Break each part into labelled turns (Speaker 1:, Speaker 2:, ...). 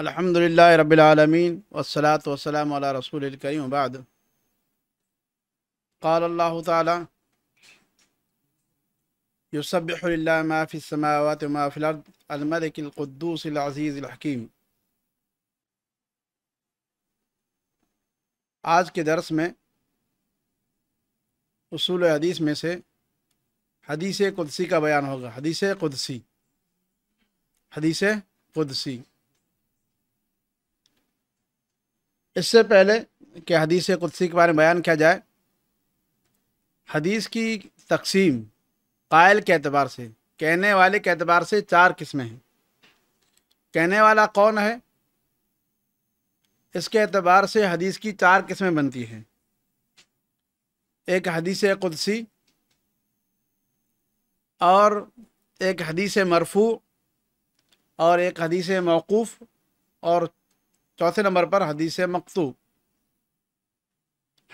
Speaker 1: अलहमदिल्ला रबालमीन वसलात वसलाम रसूल करीमबाद काल्ला तसबिल्ला माफ़िलमावत माफ़िलमरकद्दूसज़ीज़ीम आज के दरस में उसूल हदीस में से हदीस कुदसी का बयान होगा हदीस कुदसी हदीस कुदसी इससे पहले कि हदीस कुदसी के बारे में बयान किया जाए हदीस की तकसीम कायल के अतबार से कहने वाले के अतबार से चार किस्में हैं कहने वाला कौन है इसके अतबार से हदीस की चार किस्में बनती हैं एक हदीस कुदसी और एक हदीस मरफू और एक हदीस मौकूफ़ और चौथे नंबर पर हदीस मकतू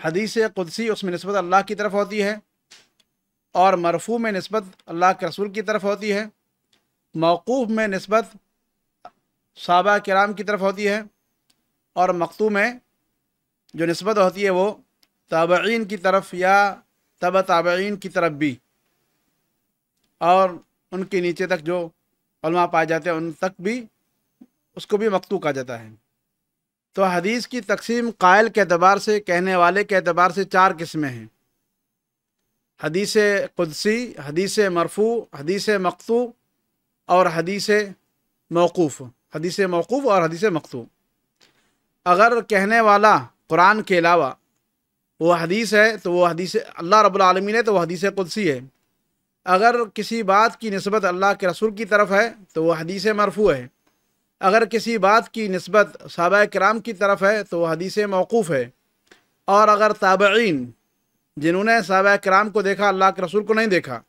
Speaker 1: हदीस कुदसी उसमें नस्बत अल्लाह की तरफ होती है और मरफू में नस्बत अल्लाह के रसूल की तरफ होती है मौकूफ़ में नस्बत साबा कराम की तरफ होती है और मकतू में जो नस्बत होती है वो ताबीन की तरफ या तब ताबीन की तरफ भी और उनके नीचे तक जो पाए जाते हैं उन तक भी उसको भी मकतू कहा जाता है तो हदीस की तकसीम कायल के अतबार से कहने वाले के अतबार से चार किस्में हैं हदीस कुदसी हदीस मरफू हदीस मकतू और हदीस मौकूफ़ हदीस मौकूफ़ और हदीस मकतू अगर कहने वाला कुरान के अलावा वो हदीस है तो वो हदीस अल्लाह रबालमीन है तो वह हदीस कुदसी है अगर किसी बात की नस्बत अल्लाह के रसूल की तरफ है तो वह हदीस मरफू है अगर किसी बात की नस्बत सबा कराम की तरफ है तो वह हदीस मौकूफ़ है और अगर ताबीन जिन्होंने सबा कराम को देखा अल्लाह के रसूल को नहीं देखा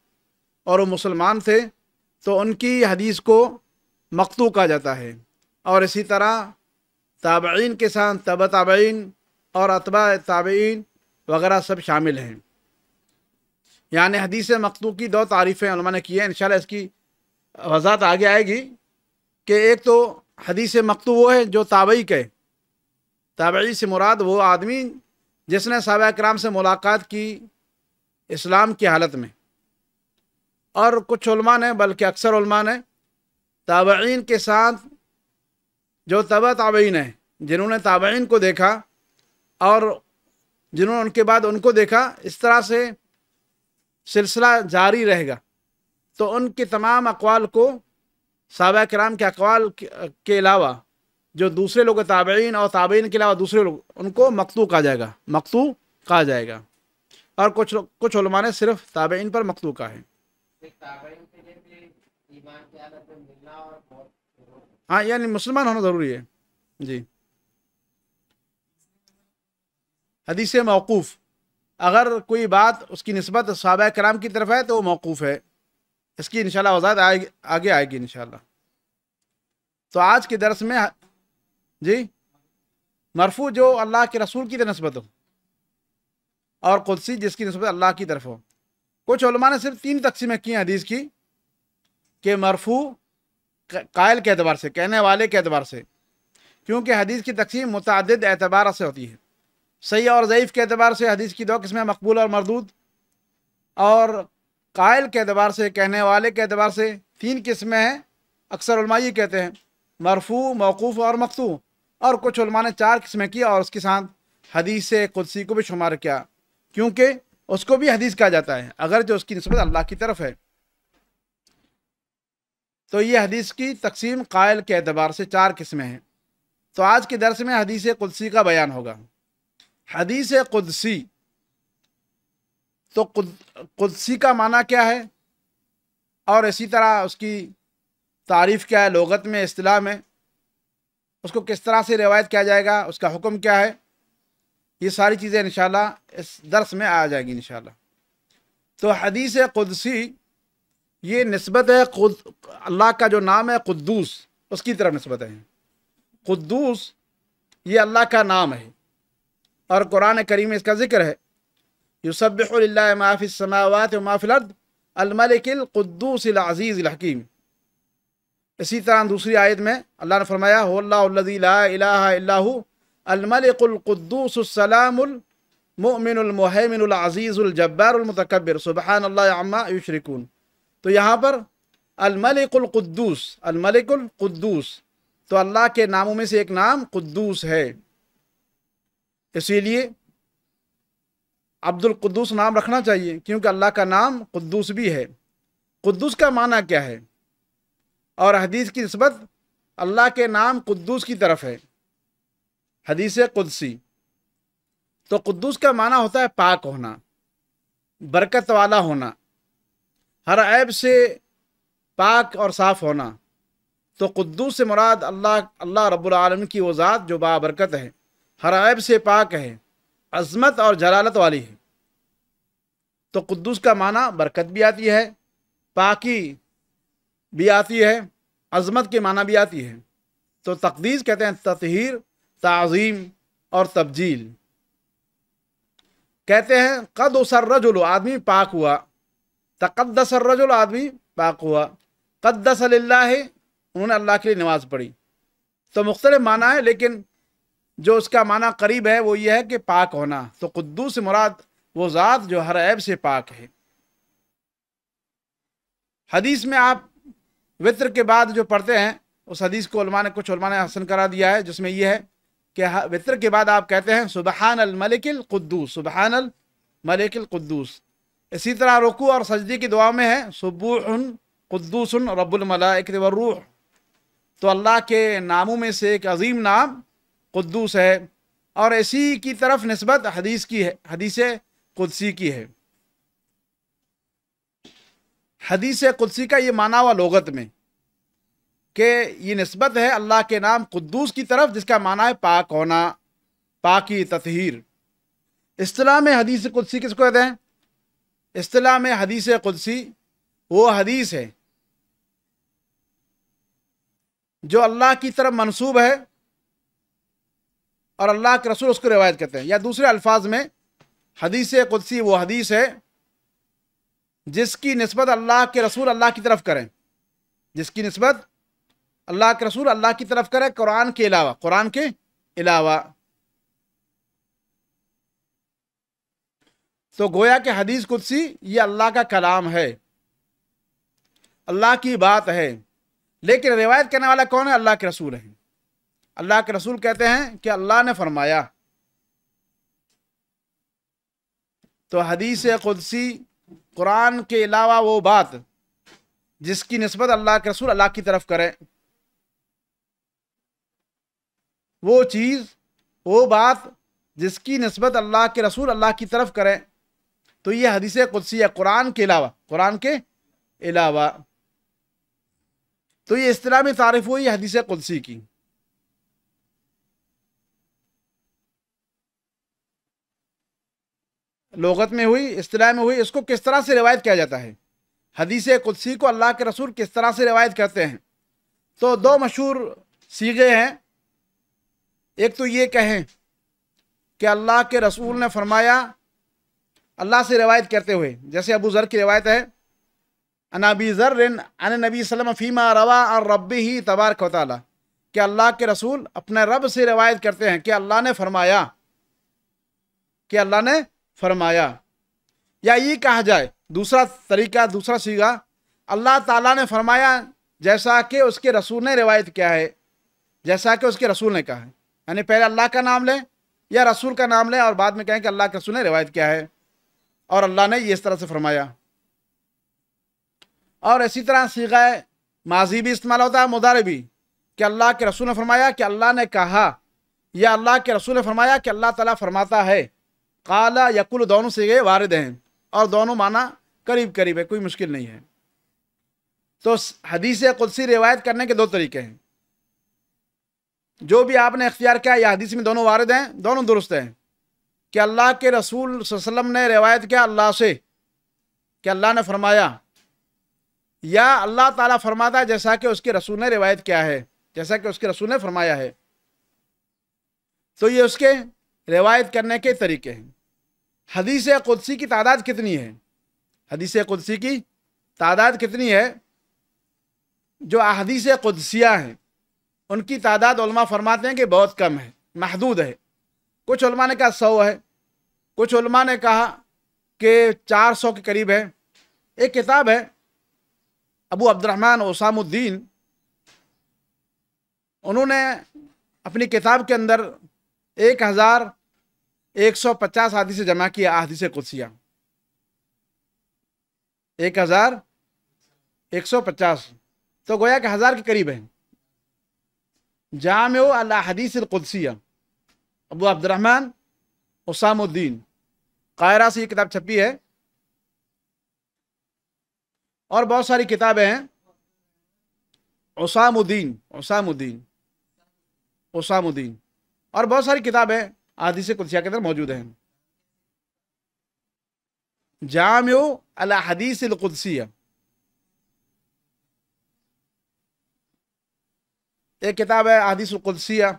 Speaker 1: और वो मुसलमान थे तो उनकी हदीस को मकतू कहा जाता है और इसी तरह ताबीन के साथ तब ताबीन और अतबा ताबीन वगैरह सब शामिल हैं यानी हदीस मकतू की दो तारीफ़ें ने की हैं इन इसकी वजात आगे आएगी कि एक तो हदीस मकतू वो है जो ताबई के ताबई से मुराद वो आदमी जिसने सबा कराम से मुलाकात की इस्लाम की हालत में और कुछ उलमा ने बल्कि अक्सर उलमा ने ताबीन के साथ जो तबा ताबीन है जिन्होंने ताबीन को देखा और जिन्होंने उनके बाद उनको देखा इस तरह से सिलसिला जारी रहेगा तो उनके तमाम अकवाल को सहाबा कराम के अकवाल के अलावा जो दूसरे लोग ताबेन और ताबेन के अलावा दूसरे लोग उनको मकतू कहा जाएगा मकतू कहा जाएगा और कुछ कुछ उलमा ने सिर्फ ताबेन पर मकतू कहा है हाँ यानी मुसलमान होना ज़रूरी है जी हदीस मौकूफ़ अगर कोई बात उसकी नस्बत सहाबा कराम की तरफ है तो वो मौकूफ़ है इसकी इंशाल्लाह वजात आएगी आगे आएगी इंशाल्लाह तो आज के दरस में जी मरफू जो अल्लाह के रसूल की नस्बत हो और कुदसी जिसकी नस्बत अल्लाह की तरफ हो कुछ ने सिर्फ तीन तकसीमें की हदीस की कि मरफू कायल के अतबार से कहने वाले के अतबार से क्योंकि हदीस की तकसीम मुतद एतबार से होती है सही और ज़यीफ़ के अतबार से हदीस की दो किस्में मकबूल और मरदूद और कायल के अतबार से कहने वाले के अतबार से तीन किस्में हैं अक्सर ये कहते हैं मरफू मौकूफ़ और मकतू और कुछ ने चार किस्में की और उसके साथ हदीस कुदसी को भी शुमार किया क्योंकि उसको भी हदीस कहा जाता है अगर जो उसकी नस्बत अल्लाह की तरफ है तो ये हदीस की तकसीम कायल के अतबार से चार किस्में हैं तो आज के दरस में हदीस कुदसी का बयान होगा हदीस कुदसी तो कुदसी का माना क्या है और इसी तरह उसकी तारीफ़ क्या है लगत में असलाह में उसको किस तरह से रिवायत किया जाएगा उसका हुक्म क्या है ये सारी चीज़ें इन इस दर्स में आ जाएगी इन तो हदीस कुदसी ये नस्बत है खुद अल्लाह का जो नाम है कुद्दूस उसकी तरफ नस्बत है कुद्दूस ये अल्लाह का नाम है और कुरान करीम इसका ज़िक्र है युसबिह माफ़िलसमावत माफ़िलद अलमलिकद्दूसज़ीज़ीम इसी तरह दूसरी आयत में अल्लाह ने फरमाया होल्लाजीज़ुलजब्बारमतकबर सुबहानल्लाशरकून तो यहाँ पर अलमलिकद्दूस अलमलिकद्दूस तो अल्लाह के नामों में से एक नाम कुद्दूस है इसीलिए अब्दुल कुद्दूस नाम रखना चाहिए क्योंकि अल्लाह का नाम कुद्दूस भी है कुद्दूस का माना क्या है और हदीस की नस्बत अल्लाह के नाम कुद्दूस की तरफ है हदीस कुदसी तो कुद्दूस का माना होता है पाक होना बरकत वाला होना हर ऐब से पाक और साफ़ होना तो कुद्दूस से मुराद अल्लाह अल्लाह रब्बुल रबालम की वो ज़ात जो बाबरकत है हर ऐब से पाक है अजमत और जलालत वाली है तो कुद्दूस का माना बरकत भी आती है पाकि भी आती है अजमत के माना भी आती है तो तकदीस कहते हैं ततहीर तज़ीम और तब्जील कहते हैं कद उसरजुल आदमी पाक हुआ तकदसरजुल आदमी पाक हुआ कदसल्ला उन्होंने अल्लाह के लिए नमाज़ पढ़ी तो मुख्तलिफ माना है लेकिन जो उसका माना करीब है वो ये है कि पाक होना तो कुद्दूस मुराद वो ज़ात जो हर ऐब से पाक है हदीस में आप वित्र के बाद जो पढ़ते हैं उस हदीस को ने कुछ उलमा ने हसन करा दिया है जिसमें यह है कि वित्र के बाद आप कहते हैं सुबहान अलमलिकल कुद्दूस सुबहान अलमलिकल कुद्दूस इसी तरह रुकू और सजदी की दुआ में है सुबून कुद्दूसन रूह तो अल्लाह के नामों में से एक अजीम नाम कुद्दूस है और ऐसी की तरफ नस्बत हदीस की है हदीस कुदसी की है हदीस कुदसी का ये माना हुआ लोगत में कि ये नस्बत है अल्लाह के नाम कुद्दूस की तरफ जिसका माना है पाक होना पाकि तथहर असलाह में हदीस कुदसी किसको कहते हैं असलाह में हदीस कुदसी वो हदीस है जो अल्लाह की तरफ मनसूब है और अल्लाह के रसूल उसको रिवायत करते हैं या दूसरे अल्फाज में हदीस कुदसी वो हदीस है जिसकी नस्बत अल्लाह के रसूल अल्लाह की तरफ करें जिसकी नस्बत अल्लाह के रसूल अल्लाह की तरफ करें कुरान के अलावा कुरान के अलावा तो गोया के हदीस कुदसी ये अल्लाह का कलाम है अल्लाह की बात है लेकिन रिवायत करने वाला कौन है अल्लाह के रसूल है अल्लाह के रसूल कहते हैं कि अल्लाह ने फरमाया तो हदीस खुदसी कुरान के अलावा वो बात जिसकी नस्बत अल्लाह के रसूल अल्लाह की तरफ करें वो चीज़ वो बात जिसकी नस्बत अल्लाह के रसूल अल्लाह की तरफ करें तो ये हदीस खुदसी है कुरान के अलावा कुरान के अलावा तो ये में तारीफ़ हुई हदीस खुदसी की लगत में हुई असलाह में हुई इसको किस तरह से रिवायत किया जाता है हदीस कुदसी को अल्लाह के रसूल किस तरह से रिवायत करते हैं तो दो मशहूर सीगे हैं एक तो ये कहें कि अल्लाह के रसूल ने फरमाया अल्लाह से रिवायत करते हुए जैसे अबू ज़र की रिवायत है अनाबी ज़र अन नबी वसम फ़ीमा रवा और रबी ही तबारक वाली कि अल्लाह के रसूल अपने रब से रिवायत करते हैं कि अल्लाह ने फरमाया कि अल्लाह ने फरमाया या ये कहा जाए दूसरा तरीका दूसरा सीगा अल्लाह ताला ने फरमाया जैसा कि उसके रसूल ने रिवायत किया है जैसा कि उसके रसूल ने कहा है यानी पहले अल्लाह का नाम लें या रसूल का नाम लें और बाद में कहें कि अल्लाह के रसूल ने रिवायत किया है और अल्लाह ने इस तरह से फरमाया और इसी तरह है माजी भी इस्तेमाल होता है मुदारे भी कि अल्लाह के रसूल ने फरमाया कि अल्लाह ने कहा या अल्लाह के रसूल ने फरमाया कि अल्लाह तला फरमाता है काला यकुल दोनों सीगे वारद हैं और दोनों माना करीब करीब है कोई मुश्किल नहीं है तो हदीस कुदसी रिवायत करने के दो तरीके हैं जो भी आपने अख्तियार किया या हदीस में दोनों वारद हैं दोनों दुरुस्त हैं कि अल्लाह के रसूल वसलम ने रिवायत किया अल्लाह से कि अल्लाह ने फरमाया या अल्लाह ताला फरमाता जैसा कि उसके रसूल ने रिवायत किया है जैसा कि उसके रसूल ने फरमाया है तो ये उसके रिवायत करने के तरीके हैं हदीस कुदसी की तादाद कितनी है हदीस कुदसी की तादाद कितनी है जो अदीस कुदसिया हैं उनकी तादाद फरमाते हैं कि बहुत कम है महदूद है कुछ ने कहा सौ है कुछ ने कहा कि चार सौ के करीब है एक किताब है अबू अब्दुलरहमान ओसामुद्दीन उन्होंने अपनी किताब के अंदर एक हज़ार एक सौ पचास हादी से जमा किया से कुदसिया एक हजार एक सौ पचास तो गोया के हजार के करीब है जाम हदीस कुलसिया अबू अब्दुलरहमान उसामुद्दीन कायरा से ये किताब छपी है और बहुत सारी किताबें हैं उसामुद्दीन उसामुद्दीन उसामुद्दीन और बहुत सारी किताबें आदि से कुलसिया के अंदर मौजूद हैं जाम अला हदीस कुलसिया एक किताब है हदीस कुलसिया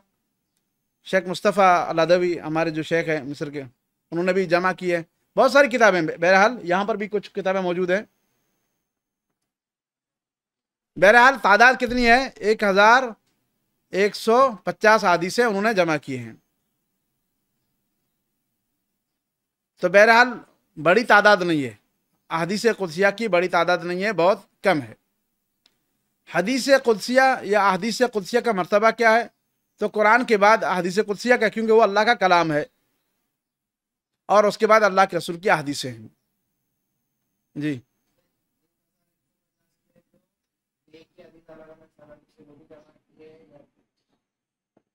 Speaker 1: शेख मुस्तफ़ा अलादवी हमारे जो शेख हैं मिस्र के उन्होंने भी जमा की है बहुत सारी किताबें बहरहाल यहाँ पर भी कुछ किताबें मौजूद हैं बहरहाल तादाद कितनी है एक हज़ार एक सौ पचास आदिशें उन्होंने जमा किए हैं तो बहरहाल बड़ी तादाद नहीं है हदीस कुदसिया की बड़ी तादाद नहीं है बहुत कम है हदीस कुदसिया या अदीस कुदसिया का मरतबा क्या है तो कुरान के बाद हदीस कुदसिया का क्योंकि वो अल्लाह का कलाम है और उसके बाद अल्लाह के रसूल की अदीसें हैं जी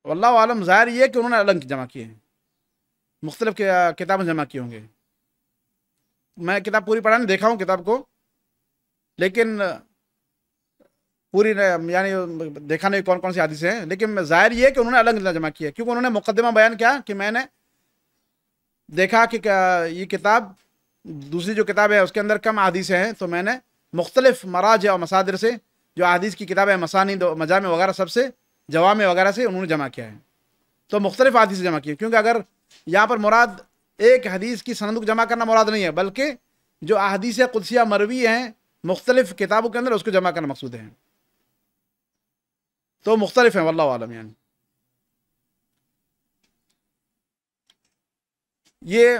Speaker 1: वल्ला आलम ज़ाहिर ये कि उन्होंने अलंक जमा किए हैं मुख्तलिफ किताबें जमा किए होंगे मैं किताब पूरी पढ़ा नहीं देखा हूँ किताब को लेकिन पूरी यानी देखा नहीं कौन कौन सी आदि से हैं लेकिन जाहिर ये कि उन्होंने अलग जमा किया क्योंकि उन्होंने मुकदमा बयान किया कि मैंने देखा कि ये किताब दूसरी जो किताब है उसके अंदर कम आदि हैं तो मैंने मुख्तलिफ मराज और मसादर से जो आदिश की किताब है मसानी मजाम वगैरह सबसे जवाम वगैरह से उन्होंने जमा किया है तो मुख्तलिफ आदि से जमा किए क्योंकि अगर यहाँ पर मुराद एक हदीस की सनद को जमा करना मुराद नहीं है बल्कि जो अदीस कुदसिया मरवी हैं मुख्तलिफ किताबों के अंदर उसको जमा करना मकसूद है तो मुख्तलिफ हैं वल्ला आलम यानी ये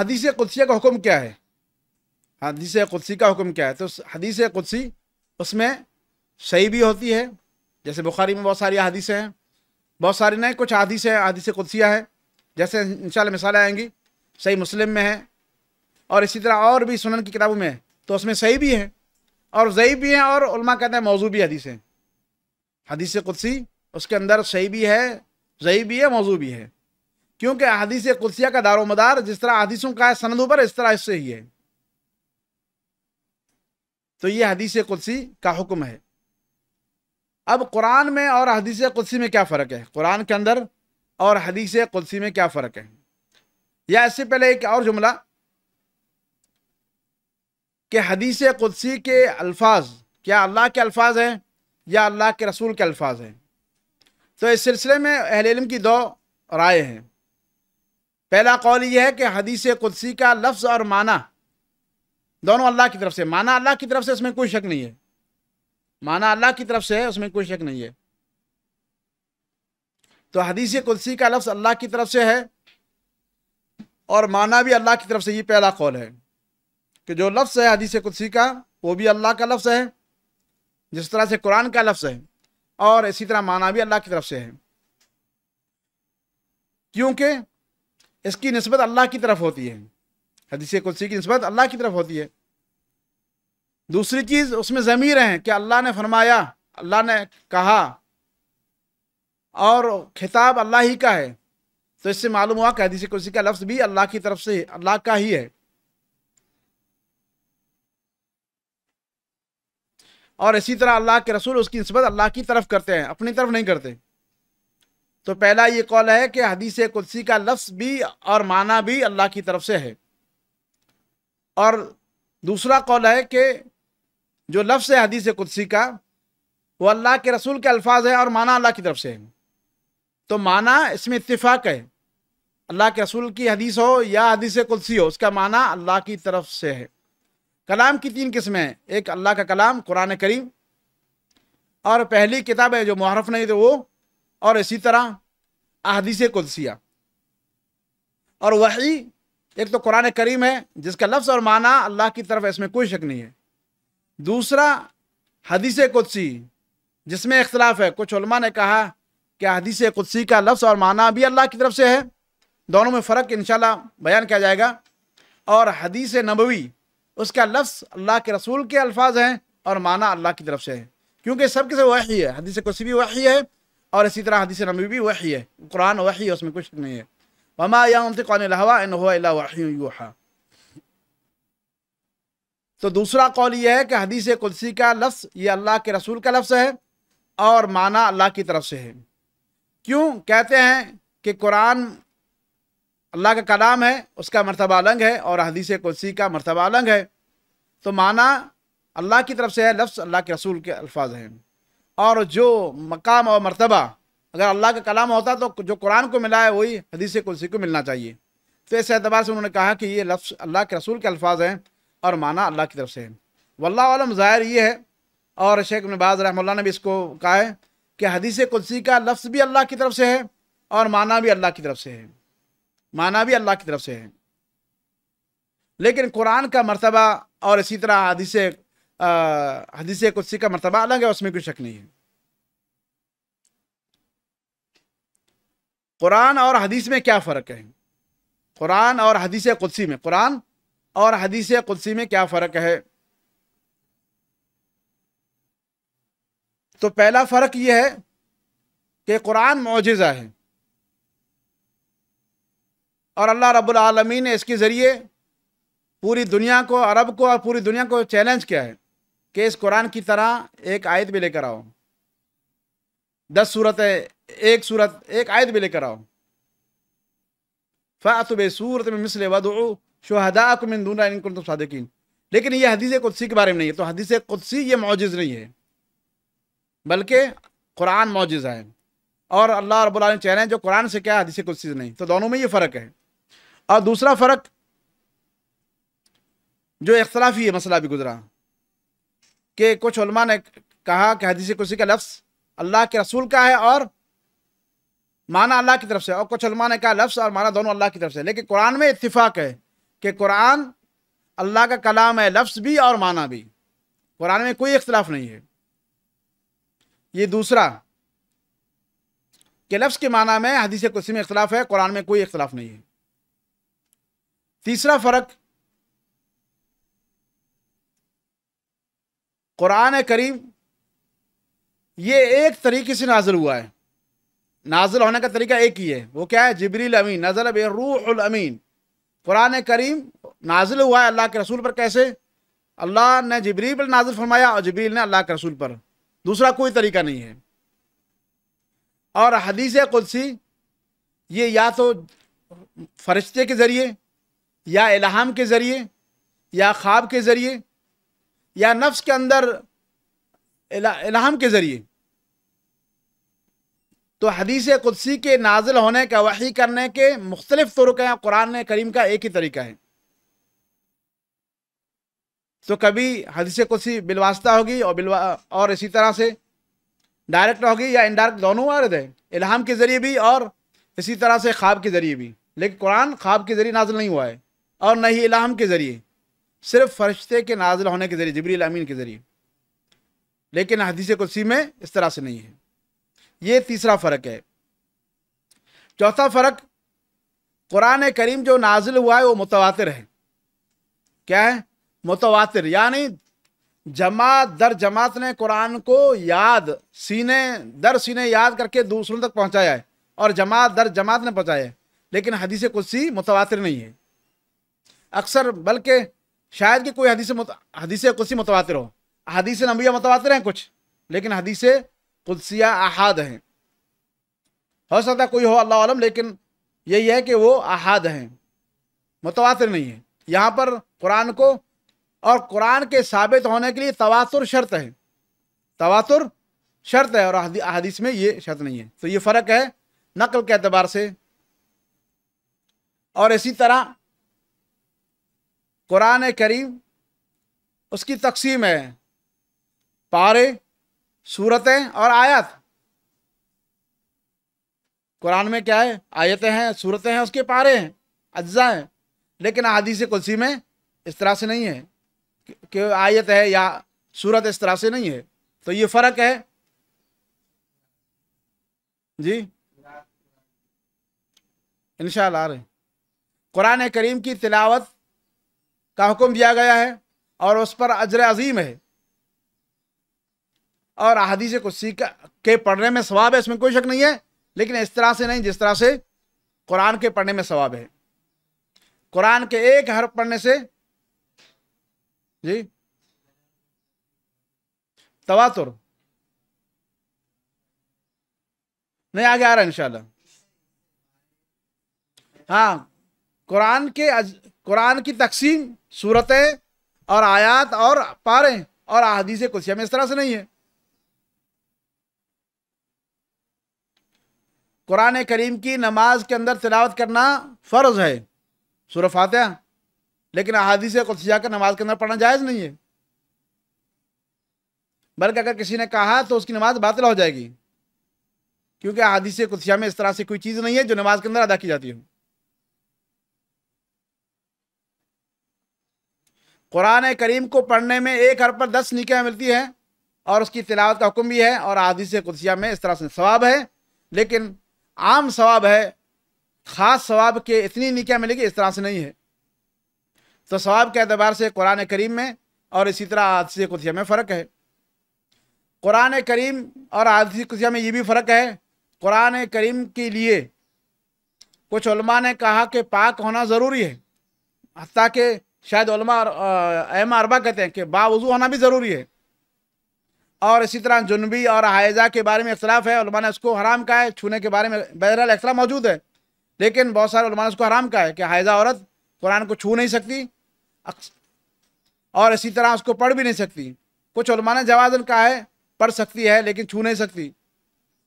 Speaker 1: अदीस कुदसिया का हुक्म क्या है हदीस कुदसी का हुक्म क्या है तो हदीस कुदसी उसमें सही भी होती है जैसे बुखारी में बहुत सारी अदीसें हैं बहुत सारी नहीं कुछ हैं अदीस कुदसिया है जैसे इन मिसालें आएंगी सही मुस्लिम में है और इसी तरह और भी सुनन की किताबों में है तो उसमें सही भी है और ज़यी भी हैं और उलमा कहते हैं मौजू भी हदीस हदीस कुदसी उसके अंदर सही भी है ज़यी भी है मौजू भी है क्योंकि हदीस कुदसिया का दारो मदार जिस तरह हदीसों का है सनदों पर इस तरह इससे ही है तो ये हदीस कुदसी का हुक्म है अब कुरान में और हदीस कुदसी में क्या फ़र्क है कुरान के अंदर और हदीस कुदसी में क्या फ़र्क है या इससे पहले एक और जुमला कि हदीस कुदसी के अल्फाज क्या अल्लाह के अल्फाज हैं या अल्लाह के रसूल के अल्फाज हैं तो इस सिलसिले में अहल की दो राय हैं पहला कौल यह है कि हदीस कुदसी का लफ्ज़ और माना दोनों अल्लाह की तरफ से माना अल्लाह की तरफ से इसमें कोई शक नहीं है माना अल्लाह की तरफ से है उसमें कोई शक नहीं है तो हदीस कुलसी का लफ्ज़ अल्लाह की तरफ से है और माना भी अल्लाह की तरफ से ये पहला कौल है कि जो लफ्ज़ है हदीस कुलसी का वो भी अल्लाह का लफ्ज़ है जिस तरह से कुरान का लफ्ज़ है और इसी तरह माना भी अल्लाह की तरफ से है क्योंकि इसकी नस्बत अल्लाह की तरफ होती है हदीस कुलसी की नस्बत अल्लाह की तरफ होती है दूसरी चीज़ उसमें ज़मीर हैं कि अल्लाह ने फरमाया अल्लाह ने कहा और खिताब अल्लाह ही का है तो इससे मालूम हुआ कि से कुर्सी का लफ्ज़ भी अल्लाह की तरफ से अल्लाह का ही है और इसी तरह अल्लाह के रसूल उसकी नस्बत अल्लाह की तरफ करते हैं अपनी तरफ नहीं करते तो पहला ये कौल है कि हदीस कुदसी का लफ्स भी और माना भी अल्लाह की तरफ से है और दूसरा कौल है कि जो लफ्स है हदीस कुदसी का वो अल्लाह के रसूल के अल्फाज हैं और माना अल्लाह की तरफ से है तो माना इसमें इतफाक़ है अल्लाह के रसूल की हदीस हो या हदीस कुलसी हो उसका माना अल्लाह की तरफ से है कलाम की तीन किस्में हैं एक अल्लाह का कलाम कुरान करीम और पहली किताब है जो मुहरफ नहीं थे तो वो और इसी तरह अदीस कुलसिया और वही एक तो कुरान करीम है जिसका लफ्ज़ और माना अल्लाह की तरफ इसमें कोई शक नहीं है दूसरा हदीस कुदसी जिसमें इख्तलाफ है कुछ ने कहा कि हदीस कुदसी का लफ्ज़ और माना भी अल्लाह की तरफ से है दोनों में फ़र्क इन बयान किया जाएगा और हदीस नबवी उसका लफ्ज़ अल्लाह के रसूल के अल्फाज हैं और माना अल्लाह की तरफ से है क्योंकि सब किसे वही है हदीस कुदसी भी वही है और इसी तरह हदीस नबी भी वही है कुरान वही है उसमें कुछ नहीं है वमा इन वही तो दूसरा कौल यह है कि हदीस कुदसी का लफ्ज़ ये अल्लाह के रसूल का लफ्ज़ है और माना अल्लाह की तरफ से है क्यों कहते हैं कि कुरान अल्लाह का कलाम है उसका मरतबा अलग है और हदीस कुर्सी का मरतबा अलग है तो माना अल्लाह की तरफ से है लफ्स अल्लाह के रसूल के अल्फाज हैं और जो मकाम और मरतबा अगर अल्लाह का कलाम होता तो जो कुरान को मिला है वही हदीस कुर्सी को मिलना चाहिए तो इस एतबार से उन्होंने कहा कि ये लफ्स अल्लाह के रसूल के अल्फाज हैं और माना अल्लाह की तरफ से है वल्लम ज़ाहिर ये है और शेख नबाज रहमल्ला ने भी इसको कहा है कि हदीस कुलसी का लफ्ज़ भी अल्लाह की तरफ से है और माना भी अल्लाह की तरफ से है माना भी अल्लाह की तरफ से है लेकिन कुरान का मरतबा और इसी तरह हदीस हदीस कुलसी का मरतबा अलग है उसमें कोई शक नहीं है कुरान और हदीस में क्या फ़र्क है कुरान और हदीस कुलसी में कुरान और हदीस कुलसी में क्या फ़र्क है तो पहला फ़र्क यह है कि कुरान मुजज़ा है और अल्लाह रब्बुल ने इसके ज़रिए पूरी दुनिया को अरब को और पूरी दुनिया को चैलेंज किया है कि इस कुरान की तरह एक आयत भी लेकर आओ दस सूरत एक सूरत एक आयत भी लेकर आओ फ़ातुब सूरत में मिसल वदो शहदा को इनको सादकिन लेकिन यह हदीस कुदसी के बारे में नहीं है तो हदीस कुदसी ये मोजिज़ नहीं है बल्कि कुरान मोजा है और अल्लाह रबालम चेहरे हैं जो कुरान से क्या हदीस कुछ चीज़ नहीं तो दोनों में ये फ़र्क है और दूसरा फ़र्क जो इख्तलाफी है मसला भी गुजरा कि कुछ उलमा ने कहा कि हदीस कुर्सी का लफ्स अल्लाह के रसूल का है और माना अल्लाह की तरफ से और कुछ उलमा ने कहा लफ्स और माना दोनों अल्लाह की तरफ से लेकिन कुरान में इत्तिफाक है कि कुरान अल्लाह का कलाम है लफ्स भी और माना भी कुरान में कोई इख्तलाफ नहीं है ये दूसरा के लफ्ज़ के माना में हदीस कुर्सी में इख्तलाफ है कुरान में कोई इख्तलाफ नहीं है तीसरा फ़र्क कुरान करीम ये एक तरीके से नाजिल हुआ है नाजिल होने का तरीका एक ही है वो क्या है जबरील अमीन नजल अमीन कुरान करीम नाजिल हुआ है अल्लाह के रसूल पर कैसे अल्लाह ने जबरील पर नाजिल फरमाया और जबरील ने अल्लाह के रसूल पर दूसरा कोई तरीका नहीं है और हदीस कुलसी ये या तो फरिश्ते के ज़रिए या इलाहम के ज़रिए या ख्वाब के ज़रिए या नफ्स के अंदर इला, इलाहम के ज़रिए तो हदीस कुदसी के नाजिल होने का वही करने के मुख्तलिफ़ तरक़ हैं कुरान करीम का एक ही तरीका है तो कभी हदीस कुर्सी बिलवास्ता होगी और बिलवा और इसी तरह से डायरेक्ट होगी या इनडायरेक्ट दोनों वारद है इल्हाम के ज़रिए भी और इसी तरह से ख्वाब के ज़रिए भी लेकिन कुरान ख्वाब के ज़रिए नाजिल नहीं हुआ है और न ही इल्हाम के ज़रिए सिर्फ फरिश्ते के नाजिल होने के ज़रिए जबरी अमीन के ज़रिए लेकिन हदीस कुर्सी में इस तरह से नहीं है ये तीसरा फ़र्क है चौथा फ़र्क कुरान करीम जो नाजिल हुआ है वो मुतवातिर है क्या है मुतवातिर यानी जमात दर जमात ने कुरान को याद सीने दर सीने याद करके दूसरों तक पहुंचाया है और जमात दर जमात ने पहुंचाया है लेकिन हदीस कुर्सी मुतवातिर नहीं है अक्सर बल्कि शायद कि कोई हदीस हदीस कुर्सी मुतवातिर हो हदीस नबिया मुतवातिर हैं कुछ लेकिन हदीस कुदसिया अहाद हैं हो सकता कोई हो अल्लाह आलम लेकिन यही है कि वो अहाद हैं मुतवातिर नहीं है यहाँ पर कुरान को और कुरान के साबित होने के लिए तवातुर शर्त है तवातुर शर्त है और हदीस में ये शर्त नहीं है तो ये फ़र्क है नकल के अतबार से और इसी तरह कुरान करीम उसकी तकसीम है पारे सूरतें और आयत कुरान में क्या है आयतें हैं सूरतें हैं उसके पारे हैं अज्जा हैं लेकिन आदि से कुलसी में इस तरह से नहीं है के आयत है या सूरत इस तरह से नहीं है तो ये फर्क है जी इनशाला कुरान करीम की तिलावत का हुक्म दिया गया है और उस पर अजर अजीम है और अहदीस को सीख के पढ़ने में स्वाब है इसमें कोई शक नहीं है लेकिन इस तरह से नहीं जिस तरह से कुरान के पढ़ने में स्वाब है कुरान के एक हर पढ़ने से जी तवातुर नहीं आगे आ रहा है इंशाल्लाह हाँ कुरान के अज, कुरान की तकसीम सूरतें और आयात और पारे और अहदीस कुछ हमें इस तरह से नहीं है कुरान करीम की नमाज के अंदर तिलावत करना फ़र्ज़ है सूर फातह लेकिन अहादीस कुलसिया का नमाज के अंदर पढ़ना जायज़ नहीं है बल्कि अगर किसी ने कहा तो उसकी नमाज बातिल हो जाएगी क्योंकि अहादीस कुलसिया में इस तरह से कोई चीज़ नहीं है जो नमाज के अंदर अदा की जाती हो कुरान करीम को पढ़ने में एक हर पर दस निकाह मिलती है और उसकी तिलावत का हुक्म भी है और अदीस कुदसिया में इस तरह से सवाब है लेकिन आम सवाब है ख़ास सवाब के इतनी निकाह मिलेगी इस तरह से नहीं है तो स्वाब के अतबार से कुरान करीम में और इसी तरह आदसी कुतिया में फ़र्क है कुरान करीम और आदसी कुतिया में ये भी फ़र्क है कुरान करीम के लिए कुछ ने कहा कि पाक होना ज़रूरी है हती के शायद अहम अरबा कहते हैं कि बावजू होना भी ज़रूरी है और इसी तरह जुनबी और हायजा के बारे में अख्तलाफ है ने उसको हराम कहा है छूने के बारे में बहरहाल अख्तलाफ मौजूद है लेकिन बहुत सारे ने उसको हराम कहा है कि हायजा औरत कुरान को छू नहीं सकती और इसी तरह उसको पढ़ भी नहीं सकती कुछ ने जवाजन कहा है पढ़ सकती है लेकिन छू नहीं सकती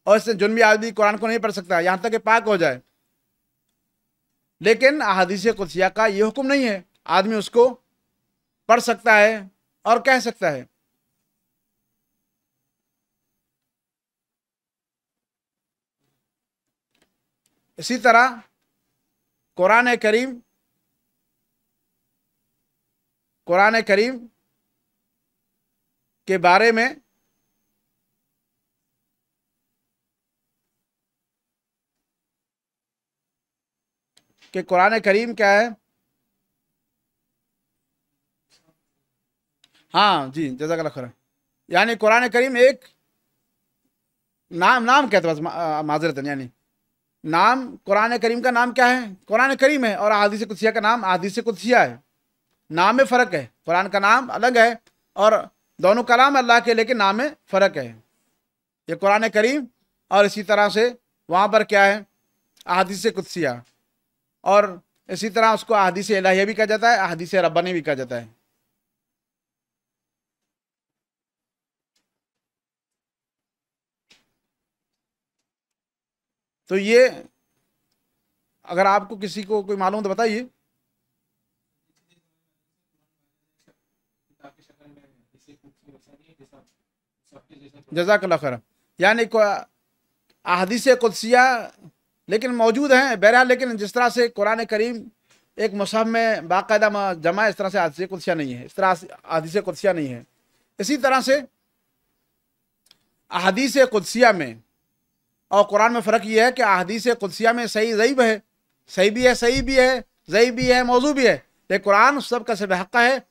Speaker 1: और इससे जुन्मी आदमी कुरान को नहीं पढ़ सकता यहाँ तक कि पाक हो जाए लेकिन अहादीस कुलसिया का ये हुक्म नहीं है आदमी उसको पढ़ सकता है और कह सकता है इसी तरह कुरान करीम कुरान करीम के बारे में कि कुरान करीम क्या है हाँ जी जजाकला खरा यानी कुरान करीम एक नाम नाम कहते बस माजरत यानी नाम कुरान करीम का नाम क्या है कुरान करीम है और आदिश कुछ का नाम आदिश कुछ है नाम में फ़र्क है कुरान का नाम अलग है और दोनों कलाम अल्लाह के लेकिन नाम में फ़र्क है ये कुरान करीम और इसी तरह से वहाँ पर क्या है अहदीस कुदसिया और इसी तरह उसको अहदीस इलाहिया भी कहा जाता है अहदीस रब्बानी भी कहा जाता है तो ये अगर आपको किसी को कोई मालूम तो बताइए जजाक लखर यानी अहदीस कुदसिया लेकिन मौजूद हैं बहरहाल लेकिन जिस तरह से कुरान करीम एक मसहब में बाकायदा जमा इस तरह से अदीस कुदसिया नहीं है इस तरह अदीस कुदसिया नहीं है इसी तरह से अहदीस कुदसिया में और कुरान में फ़र्क ये है कि अहदीस कुदसिया में सही ज़ईब है सही भी है सही भी है जई भी है मौजू भी है लेकिन कुरान सब का सब हक़ है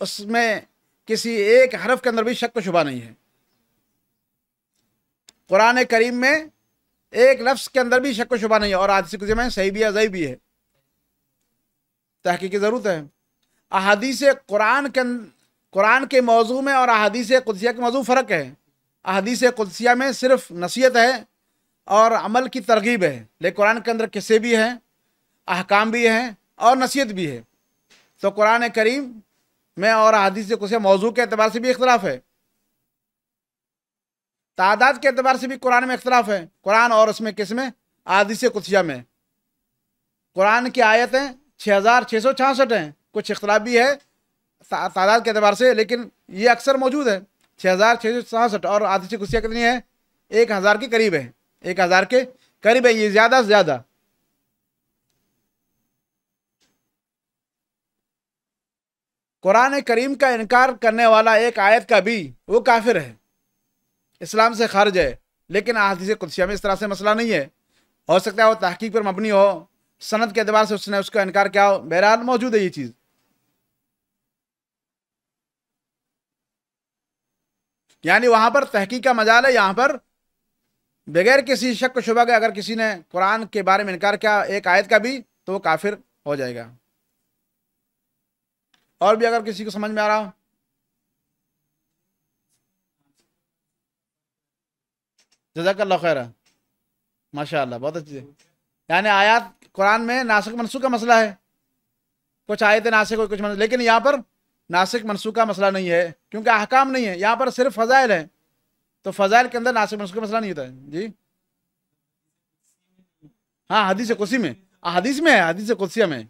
Speaker 1: उसमें किसी एक हरफ के अंदर भी शक शुबा नहीं है कुरान करीम में एक लफ्स के अंदर भी शक व शुबा नहीं है और आदिस कुछ में सही भी है भी है तहकी की ज़रूरत है अहादीस कुरान के अं-, कुरान के मौजू में और अहादीस कुदसिया के मौजू फ़र्क है अहादीस कुदसिया में सिर्फ नसीहत है और अमल की तरगीब है लेकिन कुरान के अंदर किस्से भी हैं अहकाम भी हैं और नसीहत भी है तो कुरान करीम में और अहादीस कुदसिया मौजू के अतबार से भी इख्तलाफ है तादाद के अतबार से भी कुरान में इख्तलाफ है कुरान और उसमें किस में आदि से कुतिया में कुरान की आयतें छः हज़ार छः सौ छियासठ हैं कुछ इख्तलाफ भी है तादाद के अतबार से लेकिन ये अक्सर मौजूद है छः हज़ार छः सौ छियासठ और आदि से कुतिया कितनी है एक हज़ार के करीब है एक हज़ार के करीब है ये ज़्यादा से ज़्यादा कुरान करीम का इनकार करने वाला एक आयत का भी वो काफिर है इस्लाम से खारज है लेकिन अहादीस कुदसिया में इस तरह से मसला नहीं है हो सकता है वो तहकीक पर मबनी हो सनत के अतबार से उसने उसका इनकार किया हो बहरहाल मौजूद है ये चीज़ यानी वहाँ पर तहकीक का मजाल है यहाँ पर बगैर किसी शक शुबा के अगर किसी ने कुरान के बारे में इनकार किया एक आयत का भी तो वो काफिर हो जाएगा और भी अगर किसी को समझ में आ रहा हो जजाकल्ला खैरा माशा बहुत अच्छी यानी आयात कुरान में नासिक मनसूख का मसला है कुछ आयत नासिक और कुछ मनसू लेकिन यहाँ पर नासिक मनसूख का मसला नहीं है क्योंकि अहकाम नहीं है यहाँ पर सिर्फ फ़जाइल है तो फ़जाइल के अंदर नासिक मनसूख का मसला नहीं होता है जी हाँ हदीस कुसी में हाँ, हदीस में है हदीस कुसिया में